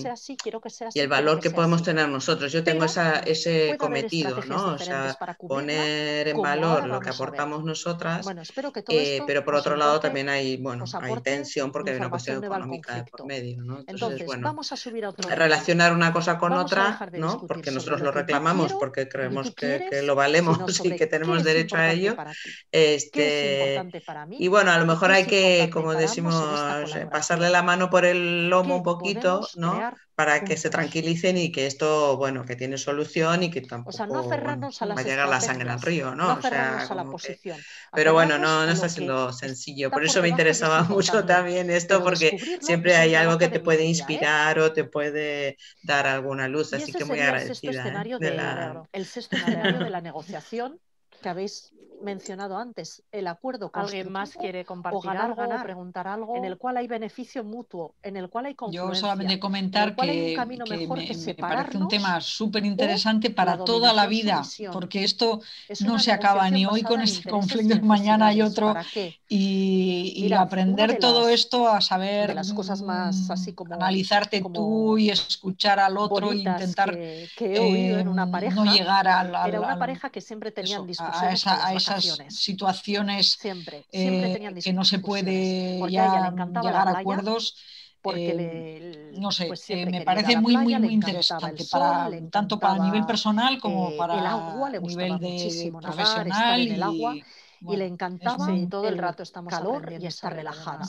y el, valor que, podemos tener nosotros. Yo tengo esa, ese cometido, ¿no? O sea, poner en valor lo que aportamos nosotras, eh, pero por otro lado también hay, bueno, hay tensión porque hay una cuestión económica por medio, ¿no? Entonces, bueno, vamos relacionar una cosa con otra, ¿no? Porque nosotros lo reclamamos, porque creemos que, lo valemos y que tenemos derecho a ello este, y bueno, a lo mejor hay que, como decimos, pasarle la mano por el lomo un poquito, ¿no? Para que se tranquilicen y que esto, bueno, que tiene solución y que tampoco va a llegar la sangre al río, ¿no? o sea, a la posición. Pero bueno, no, no está siendo sencillo. Por eso me interesaba mucho también esto, porque siempre hay algo que te puede ¿eh? inspirar o te puede dar alguna luz. Así que muy agradecida. ¿eh? El sexto escenario de la negociación que habéis mencionado antes, el acuerdo ¿Alguien más quiere compartir algo, preguntar algo, en el cual hay beneficio mutuo, en el cual hay conflicto. Yo solamente comentar que, un que, me, que parece un tema súper interesante para toda la vida, porque esto no se acaba ni hoy con este conflicto, mañana hay otro, y, y aprender todo esto a saber, las cosas más mm, así como analizarte tú y escuchar al otro, e intentar que, oído en una eh, pareja, no llegar a la, era una pareja que siempre tenían eso, a, esas situaciones eh, que no se puede llegar a acuerdos. Porque eh, pues eh, me parece muy, interesante, tanto para, tanto para nivel personal como para el nivel profesional. agua y le encantaba sí, todo el rato estamos calor y estar relajada.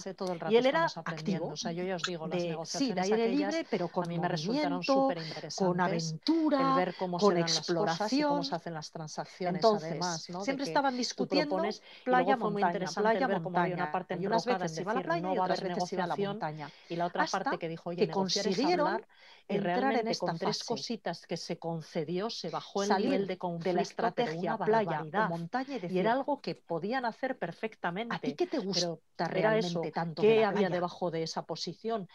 y él era activo. O sea, yo ya os digo, las negociaciones sí, de aire libre, pero con a mí me resultaron súper con aventura, cómo con se exploración, cómo se hacen las transacciones. Entonces, además, ¿no? siempre estaban discutiendo playa montaña, muy interesante playa ver montaña. una parte y unas veces iba a la playa y otras veces iba a la montaña. Y la otra parte que dijo, oye, consiguieron entrar en estas tres cositas que se concedió se bajó el nivel de conflicto de la estrategia una playa montaña y, era algo que podían hacer perfectamente. ¿A ti qué te gusta realmente tanto? ¿Qué había debajo de esa posición?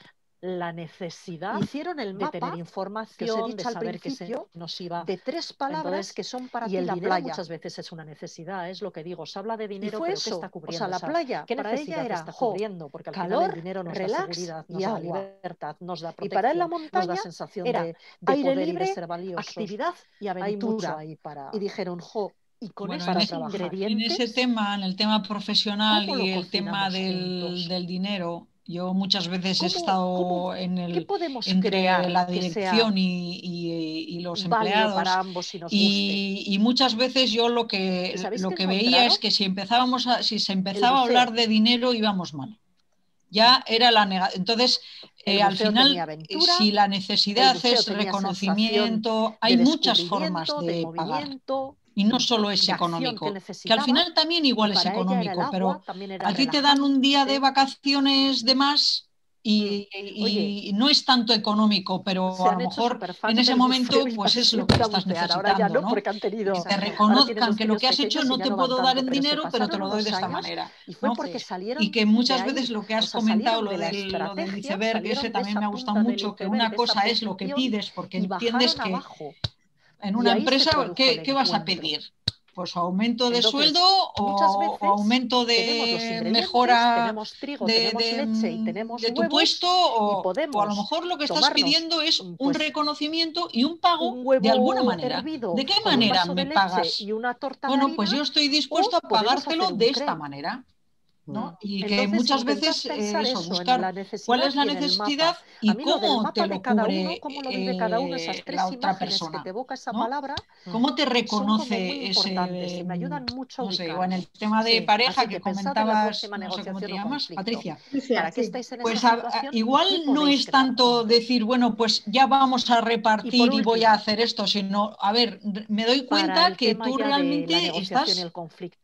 la necesidad hicieron el mapa de tener información, que de saber que se nos iba de tres palabras que son para y el la dinero playa. muchas veces es una necesidad, es lo que digo, se habla de dinero, pero ¿qué está cubriendo? O sea, la playa ¿Qué para ella era está cubriendo? Porque al calor, final el dinero nos da seguridad, nos y da libertad, nos da protección, y para él la nos da sensación de, de poder libre, y de ser valiosos, actividad y aventura hay para... y dijeron, "Jo, y con bueno, para en, ese, en ese tema, en el tema profesional y el tema del, del dinero, yo muchas veces he estado en el entre la dirección y, y, los empleados para ambos y, muchas veces yo lo que lo que veía es que si empezábamos a, si se empezaba a hablar de dinero íbamos mal. Ya era la Entonces eh, al final si la necesidad es reconocimiento hay muchas formas de, de pagar y no solo es económico, que, al final también igual es económico, pero a ti te dan un día de vacaciones de más y, mm. no es tanto económico, pero a lo mejor en ese momento pues es lo que estás necesitando, no, que te reconozcan que lo que has hecho no te puedo dar en dinero, pero te lo doy de esta manera. Y, y que muchas veces lo que has comentado, lo, del, lo del iceberg, ese también me ha gustado mucho, que una cosa es lo que pides porque entiendes que en una empresa, ¿qué, vas a pedir? Pues aumento de sueldo o, aumento de mejora mm, de, tu puesto o, a lo mejor lo que estás pidiendo es un pues, reconocimiento y un pago de alguna manera. ¿De qué manera me pagas? Y una torta bueno, pues yo estoy pues, dispuesto a pagártelo de esta manera. Mm. Y que muchas veces es eh, eso, buscar cuál es la necesidad y, cómo te lo cubre cada la otra persona. te esa palabra, ¿Cómo te reconoce ese? me ayudan mucho. en el tema de pareja que, comentabas, Patricia. pues igual no es tanto decir, bueno, pues ya vamos a repartir y, y, voy a hacer esto, sino, a ver, me doy cuenta que tú realmente estás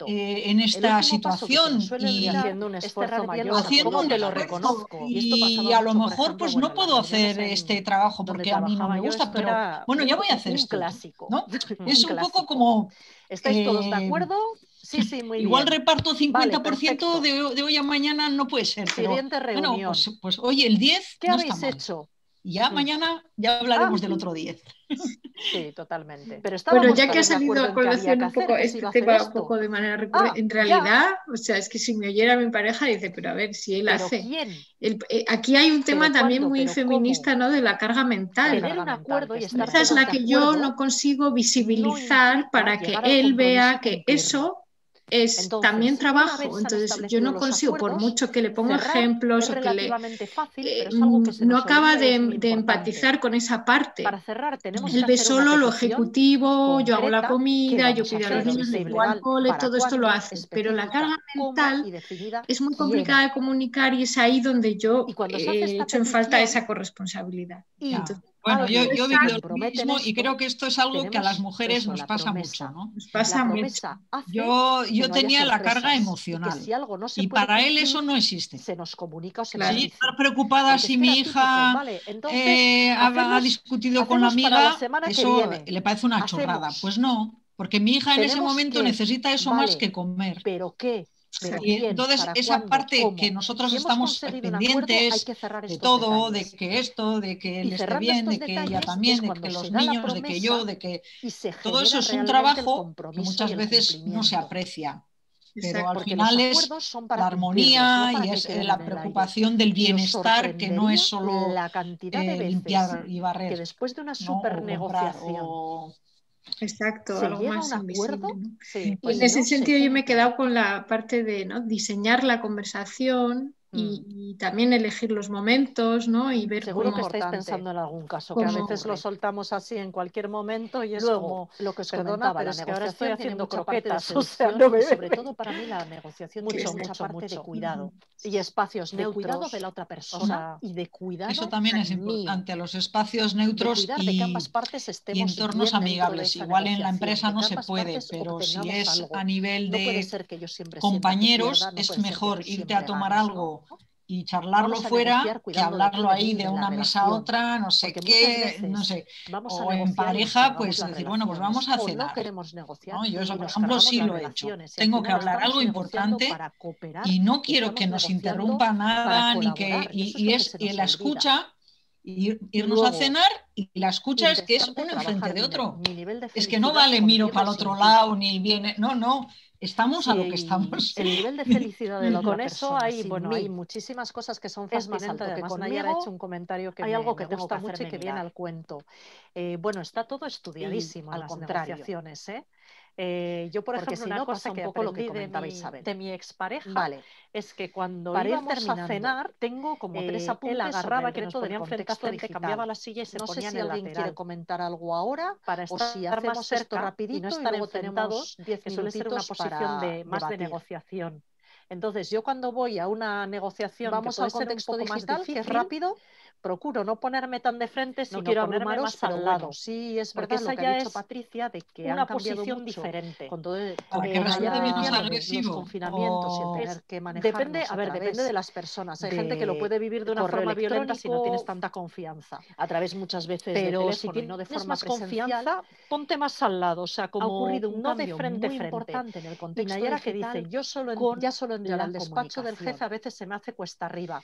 eh, en esta situación y haciendo un esfuerzo mayor, haciendo lo reconozco? Y, a lo mejor pues no puedo hacer este trabajo porque a mí no me gusta, pero bueno, ya voy a hacer esto. Clásico, es un poco como... ¿Estáis todos de eh, acuerdo? Sí, sí, muy Igual reparto 50% de, hoy a mañana no puede ser. Siguiente reunión. Bueno, pues, pues, el 10... ¿Qué habéis hecho? Ya mm. mañana ya hablaremos ah, del otro 10. Sí, totalmente. Pero bueno, ya que ha salido a colación un poco este tema un poco de manera ah, en realidad, o sea, es que si me oyera mi pareja dice, pero a ver, si él hace. Eh, aquí hay un tema también muy feminista, ¿no? De la carga mental. un acuerdo y estar Esa es la que yo no consigo visibilizar para que él vea que eso es también trabajo, entonces yo no consigo, por mucho que le ponga ejemplos o que le... Fácil, eh, no acaba de, empatizar con esa parte. Para cerrar, Él ve solo lo ejecutivo, yo hago la comida, yo cuido a los niños, yo alcohol, todo esto lo hace, pero la carga mental es muy complicada de comunicar y es ahí donde yo he hecho en falta esa corresponsabilidad. Bueno, yo, yo vivo lo mismo y creo que esto es algo que a las mujeres nos pasa mucho, ¿no? Nos pasa mucho. Yo, yo tenía la carga emocional y, para él eso no existe. Se nos comunica, se estar preocupada si mi hija eh, ha discutido con la amiga, eso le parece una chorrada. Pues no. Porque mi hija en ese momento necesita eso más que comer. ¿Pero qué? Y entonces esa parte que nosotros estamos pendientes de todo, de que esto, de que él esté bien, de que ella también, de que los niños, de que yo, de que todo eso es un trabajo que muchas veces no se aprecia. Pero al final es la armonía y es eh, la preocupación del bienestar que no es solo la cantidad de eh, limpiar y barrer. Que después de una Exacto, algo más en pues ese sentido, yo me he quedado con la parte de ¿no? diseñar la conversación, Mm. Y, también elegir los momentos, ¿no? Y ver Seguro cómo que estáis pensando en algún caso, que a veces lo soltamos así en cualquier momento y es Luego, como lo que os perdona, comentaba, que ahora estoy haciendo croquetas, o sea, sobre todo para mí la negociación mucho, mucho, mucha parte de cuidado y espacios neutros, de cuidado de la otra persona y de cuidado. Eso también es importante, los espacios neutros de y, ambas partes entornos amigables. Igual en la empresa no se puede, pero si es a nivel de compañeros es mejor irte a tomar algo y charlarlo fuera que hablarlo ahí de una mesa a otra, no sé qué, no sé. o en pareja, pues decir, bueno, pues vamos a cenar. Yo por ejemplo, sí lo he hecho. Tengo que hablar algo importante y no quiero que nos interrumpa nada ni que... Y, es, la escucha irnos a cenar y la escucha es que es uno enfrente de otro. es que no vale miro para el otro lado ni viene, no, no, estamos a lo que estamos. El nivel de felicidad de la Con eso hay, hay muchísimas cosas que son fascinantes. Que ha hecho un comentario que hay algo que me gusta mucho y que viene al cuento. Eh, bueno, está todo estudiadísimo, a las negociaciones, ¿eh? Eh, yo, por ejemplo, si una no, cosa que poco lo que de mi, Isabel. de mi expareja vale. es que cuando Para íbamos a cenar, tengo como tres eh, apuntes. Él agarraba que nos ponían frente a frente, cambiaba la silla y se no ponía sé si alguien quiere comentar algo ahora Para estar o si hacemos más esto rapidito y no estar y que suele ser una posición de, más de negociación. Entonces, yo cuando voy a una negociación, vamos que puede al contexto ser un poco digital, más difícil, que es rápido, procuro no ponerme tan de frente, sino quiero ponerme más al lado. sí, es verdad Porque esa ya ha Patricia de que una posición diferente. Con todo el, que que Depende, a, ver, depende de las personas. Hay gente que lo puede vivir de una forma violenta si no tienes tanta confianza. A través muchas veces Pero de si no de forma más confianza, ponte más al lado, o sea, como ha ocurrido un no frente muy importante en el contexto. que dice, yo solo ya solo en el despacho del jefe a veces se me hace cuesta arriba.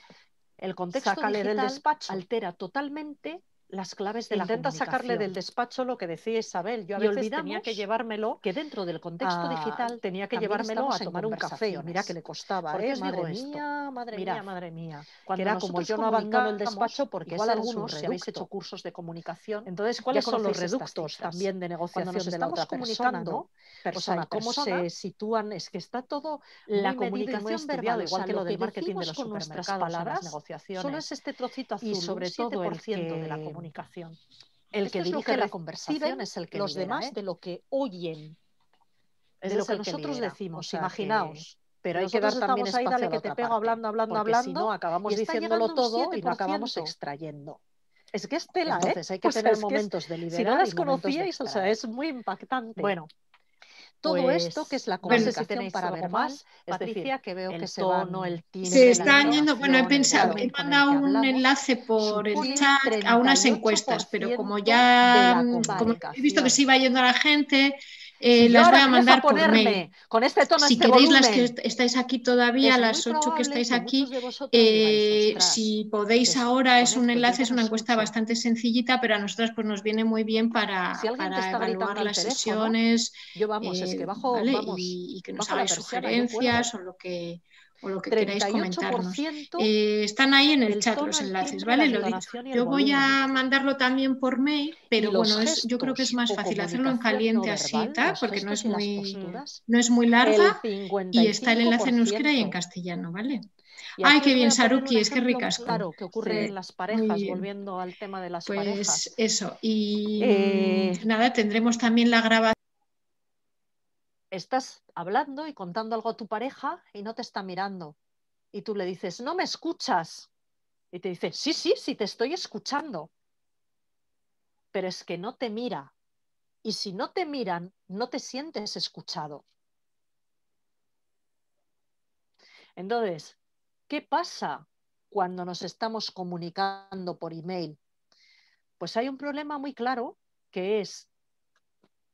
El contexto digital del despacho. altera totalmente las claves de Intenta sacarle del despacho lo que decía Isabel. Yo a veces tenía que llevármelo que dentro del contexto digital tenía que llevármelo a tomar un café. Mira que le costaba, ¿eh? madre, mía, madre mía, madre mía. que era como yo no abandono el despacho porque igual algunos si habéis hecho cursos de comunicación. Entonces, ¿cuáles son los reductos también de negociación de la otra persona, ¿no? o sea, cómo se sitúan, es que está todo la comunicación verbal, igual que lo, del marketing de los supermercados, las negociaciones. Solo es este trocito azul, y sobre todo el de la comunicación. El que dirige la conversación es el que los demás ¿eh? de lo que oyen, de lo que nosotros decimos. imaginaos. Pero hay que dar también espacio ahí, que te hablando, hablando, hablando. Si no, acabamos diciéndolo todo y no acabamos extrayendo. Es que es tela, ¿eh? hay que pues tener momentos de liberación. Si no las conocíais, o sea, es muy impactante. Bueno, todo esto que pues es la comunicación para ver más, Patricia, que veo que se van, el tino, Se están yendo, bueno, he pensado, he mandado un enlace por el chat a unas encuestas, pero como ya he visto que se iba yendo la gente, eh, las voy a mandar por mail. Con este si este queréis las que estáis aquí todavía, las ocho que estáis aquí, eh, si podéis pues ahora es un enlace, es una encuesta bastante sencillita, pero a nosotras pues nos viene muy bien para, evaluar las sesiones, eh, vamos, y, y, que nos hagáis sugerencias o lo que o lo que queráis comentarnos. Eh, están ahí en el, chat los enlaces, ¿vale? Lo dicho. Yo voy a mandarlo también por mail, pero bueno, es, yo creo que es más fácil hacerlo en caliente así, verbal, porque no es, muy, no es muy larga y está el enlace en euskera y en castellano, ¿vale? Ay, qué bien, Saruki, es que ricas Claro, que ocurre en las parejas, volviendo al tema de las pues parejas. Pues eso, y eh, nada, tendremos también la grabación estás hablando y contando algo a tu pareja y no te está mirando. Y tú le dices, no me escuchas. Y te dice, sí, sí, sí, te estoy escuchando. Pero es que no te mira. Y si no te miran, no te sientes escuchado. Entonces, ¿qué pasa cuando nos estamos comunicando por email? Pues hay un problema muy claro que es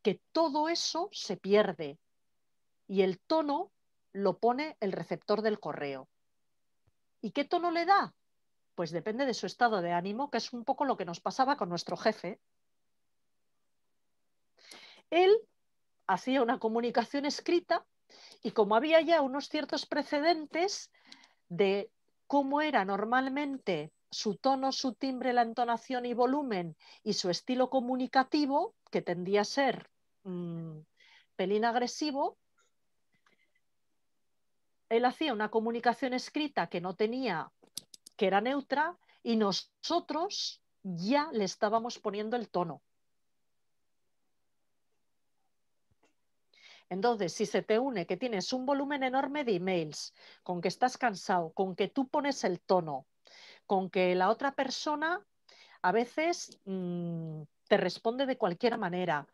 que todo eso se pierde, y el tono lo pone el receptor del correo. ¿Y qué tono le da? Pues depende de su estado de ánimo, que es un poco lo que nos pasaba con nuestro jefe. Él hacía una comunicación escrita y como había ya unos ciertos precedentes de cómo era normalmente su tono, su timbre, la entonación y volumen y su estilo comunicativo, que tendía a ser mm, pelín agresivo, él hacía una comunicación escrita que no tenía, que era neutra, y nosotros ya le estábamos poniendo el tono. Entonces, si se te une que tienes un volumen enorme de emails, con que estás cansado, con que tú pones el tono, con que la otra persona a veces mm, te responde de cualquier manera,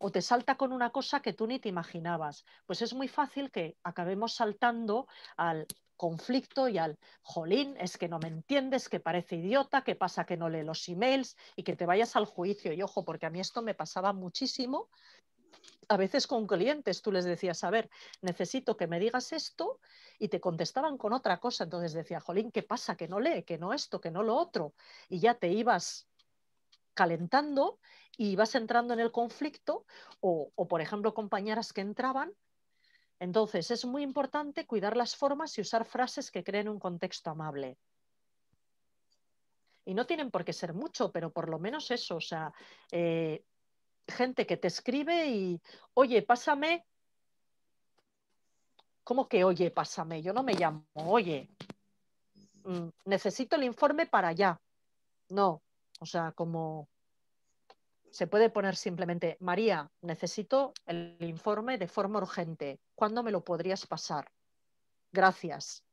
o te salta con una cosa que tú ni te imaginabas. Pues es muy fácil que acabemos saltando al conflicto y al jolín, es que no me entiendes, que parece idiota, que pasa que no lee los emails y que te vayas al juicio. Y ojo, porque a mí esto me pasaba muchísimo. A veces con clientes tú les decías, a ver, necesito que me digas esto y te contestaban con otra cosa. Entonces decía, jolín, ¿qué pasa? Que no lee, que no esto, que no lo otro. Y ya te ibas calentando y vas entrando en el conflicto o, por ejemplo, compañeras que entraban. Entonces, es muy importante cuidar las formas y usar frases que creen un contexto amable. Y no tienen por qué ser mucho, pero por lo menos eso, o sea, eh, gente que te escribe y, oye, pásame. ¿Cómo que, oye, pásame? Yo no me llamo, oye, mm, necesito el informe para allá. No, o sea, como se puede poner simplemente, María, necesito el informe de forma urgente. ¿Cuándo me lo podrías pasar? Gracias.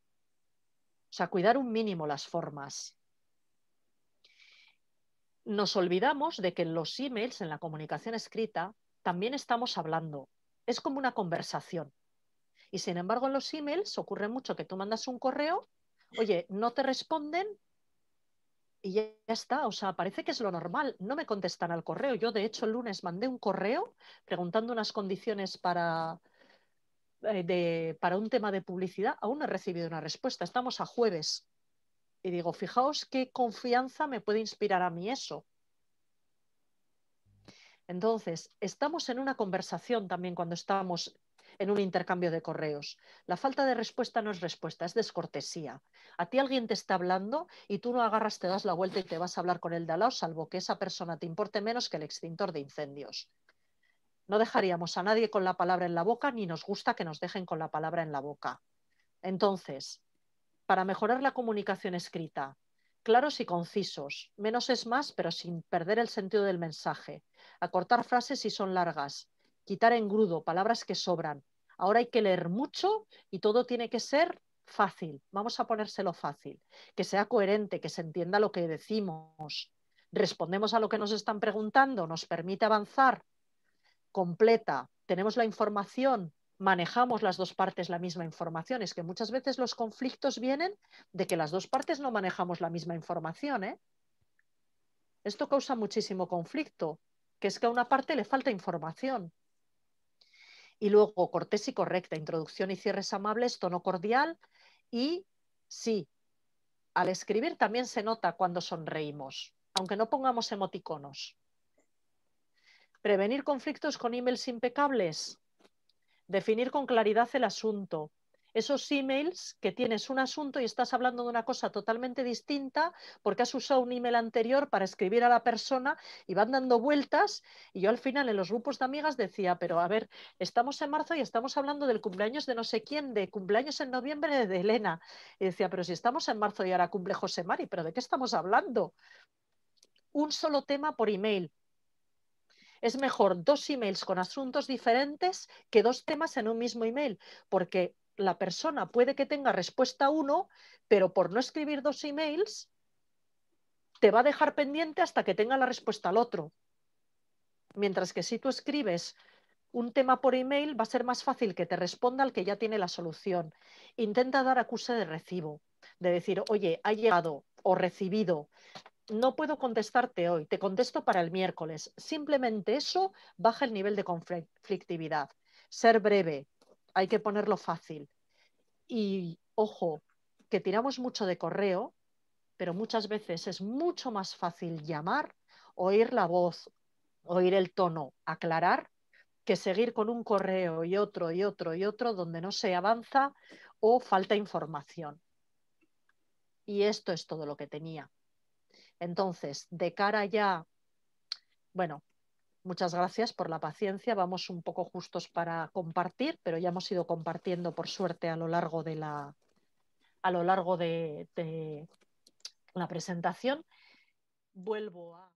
O sea, cuidar un mínimo las formas. Nos olvidamos de que en los emails, en la comunicación escrita, también estamos hablando. Es como una conversación. Y sin embargo, en los emails ocurre mucho que tú mandas un correo, oye, no te responden, y ya está, o sea, parece que es lo normal. No me contestan al correo. Yo, de hecho, el lunes mandé un correo preguntando unas condiciones para, eh, para un tema de publicidad. Aún no he recibido una respuesta. Estamos a jueves. Y digo, fijaos qué confianza me puede inspirar a mí eso. Entonces, estamos en una conversación también cuando estamos en un intercambio de correos. La falta de respuesta no es respuesta, es descortesía. A ti alguien te está hablando y tú no agarras, te das la vuelta y te vas a hablar con el de lado, salvo que esa persona te importe menos que el extintor de incendios. No dejaríamos a nadie con la palabra en la boca ni nos gusta que nos dejen con la palabra en la boca. Entonces, para mejorar la comunicación escrita, claros y concisos, menos es más, pero sin perder el sentido del mensaje, acortar frases si son largas, quitar engrudo, palabras que sobran. Ahora hay que leer mucho y todo tiene que ser fácil. Vamos a ponérselo fácil, que sea coherente, que se entienda lo que decimos. Respondemos a lo que nos están preguntando, nos permite avanzar, completa, tenemos la información, manejamos las dos partes la misma información. Es que muchas veces los conflictos vienen de que las dos partes no manejamos la misma información. ¿eh? Esto causa muchísimo conflicto, que es que a una parte le falta información y luego cortés y correcta, introducción y cierres amables, tono cordial y sí, al escribir también se nota cuando sonreímos, aunque no pongamos emoticonos. Prevenir conflictos con emails impecables. Definir con claridad el asunto esos emails que tienes un asunto y estás hablando de una cosa totalmente distinta porque has usado un email anterior para escribir a la persona y van dando vueltas y yo al final en los grupos de amigas decía, pero a ver, estamos en marzo y estamos hablando del cumpleaños de no sé quién, de cumpleaños en noviembre de Elena. Y decía, pero si estamos en marzo y ahora cumple José Mari, pero ¿de qué estamos hablando? Un solo tema por email, es mejor dos emails con asuntos diferentes que dos temas en un mismo email, porque la persona puede que tenga respuesta uno, pero por no escribir dos emails, te va a dejar pendiente hasta que tenga la respuesta al otro. Mientras que si tú escribes un tema por email, va a ser más fácil que te responda el que ya tiene la solución. Intenta dar acuse de recibo, de decir, oye, ha llegado o recibido, no puedo contestarte hoy, te contesto para el miércoles. Simplemente eso baja el nivel de conflictividad. Ser breve, hay que ponerlo fácil. Y ojo, que tiramos mucho de correo, pero muchas veces es mucho más fácil llamar, oír la voz, oír el tono, aclarar, que seguir con un correo y otro y otro y otro donde no se avanza o falta información. Y esto es todo lo que tenía. Entonces, de cara ya, bueno, Muchas gracias por la paciencia. Vamos un poco justos para compartir, pero ya hemos ido compartiendo, por suerte, a lo largo de la, a lo largo de, de la presentación. Vuelvo a.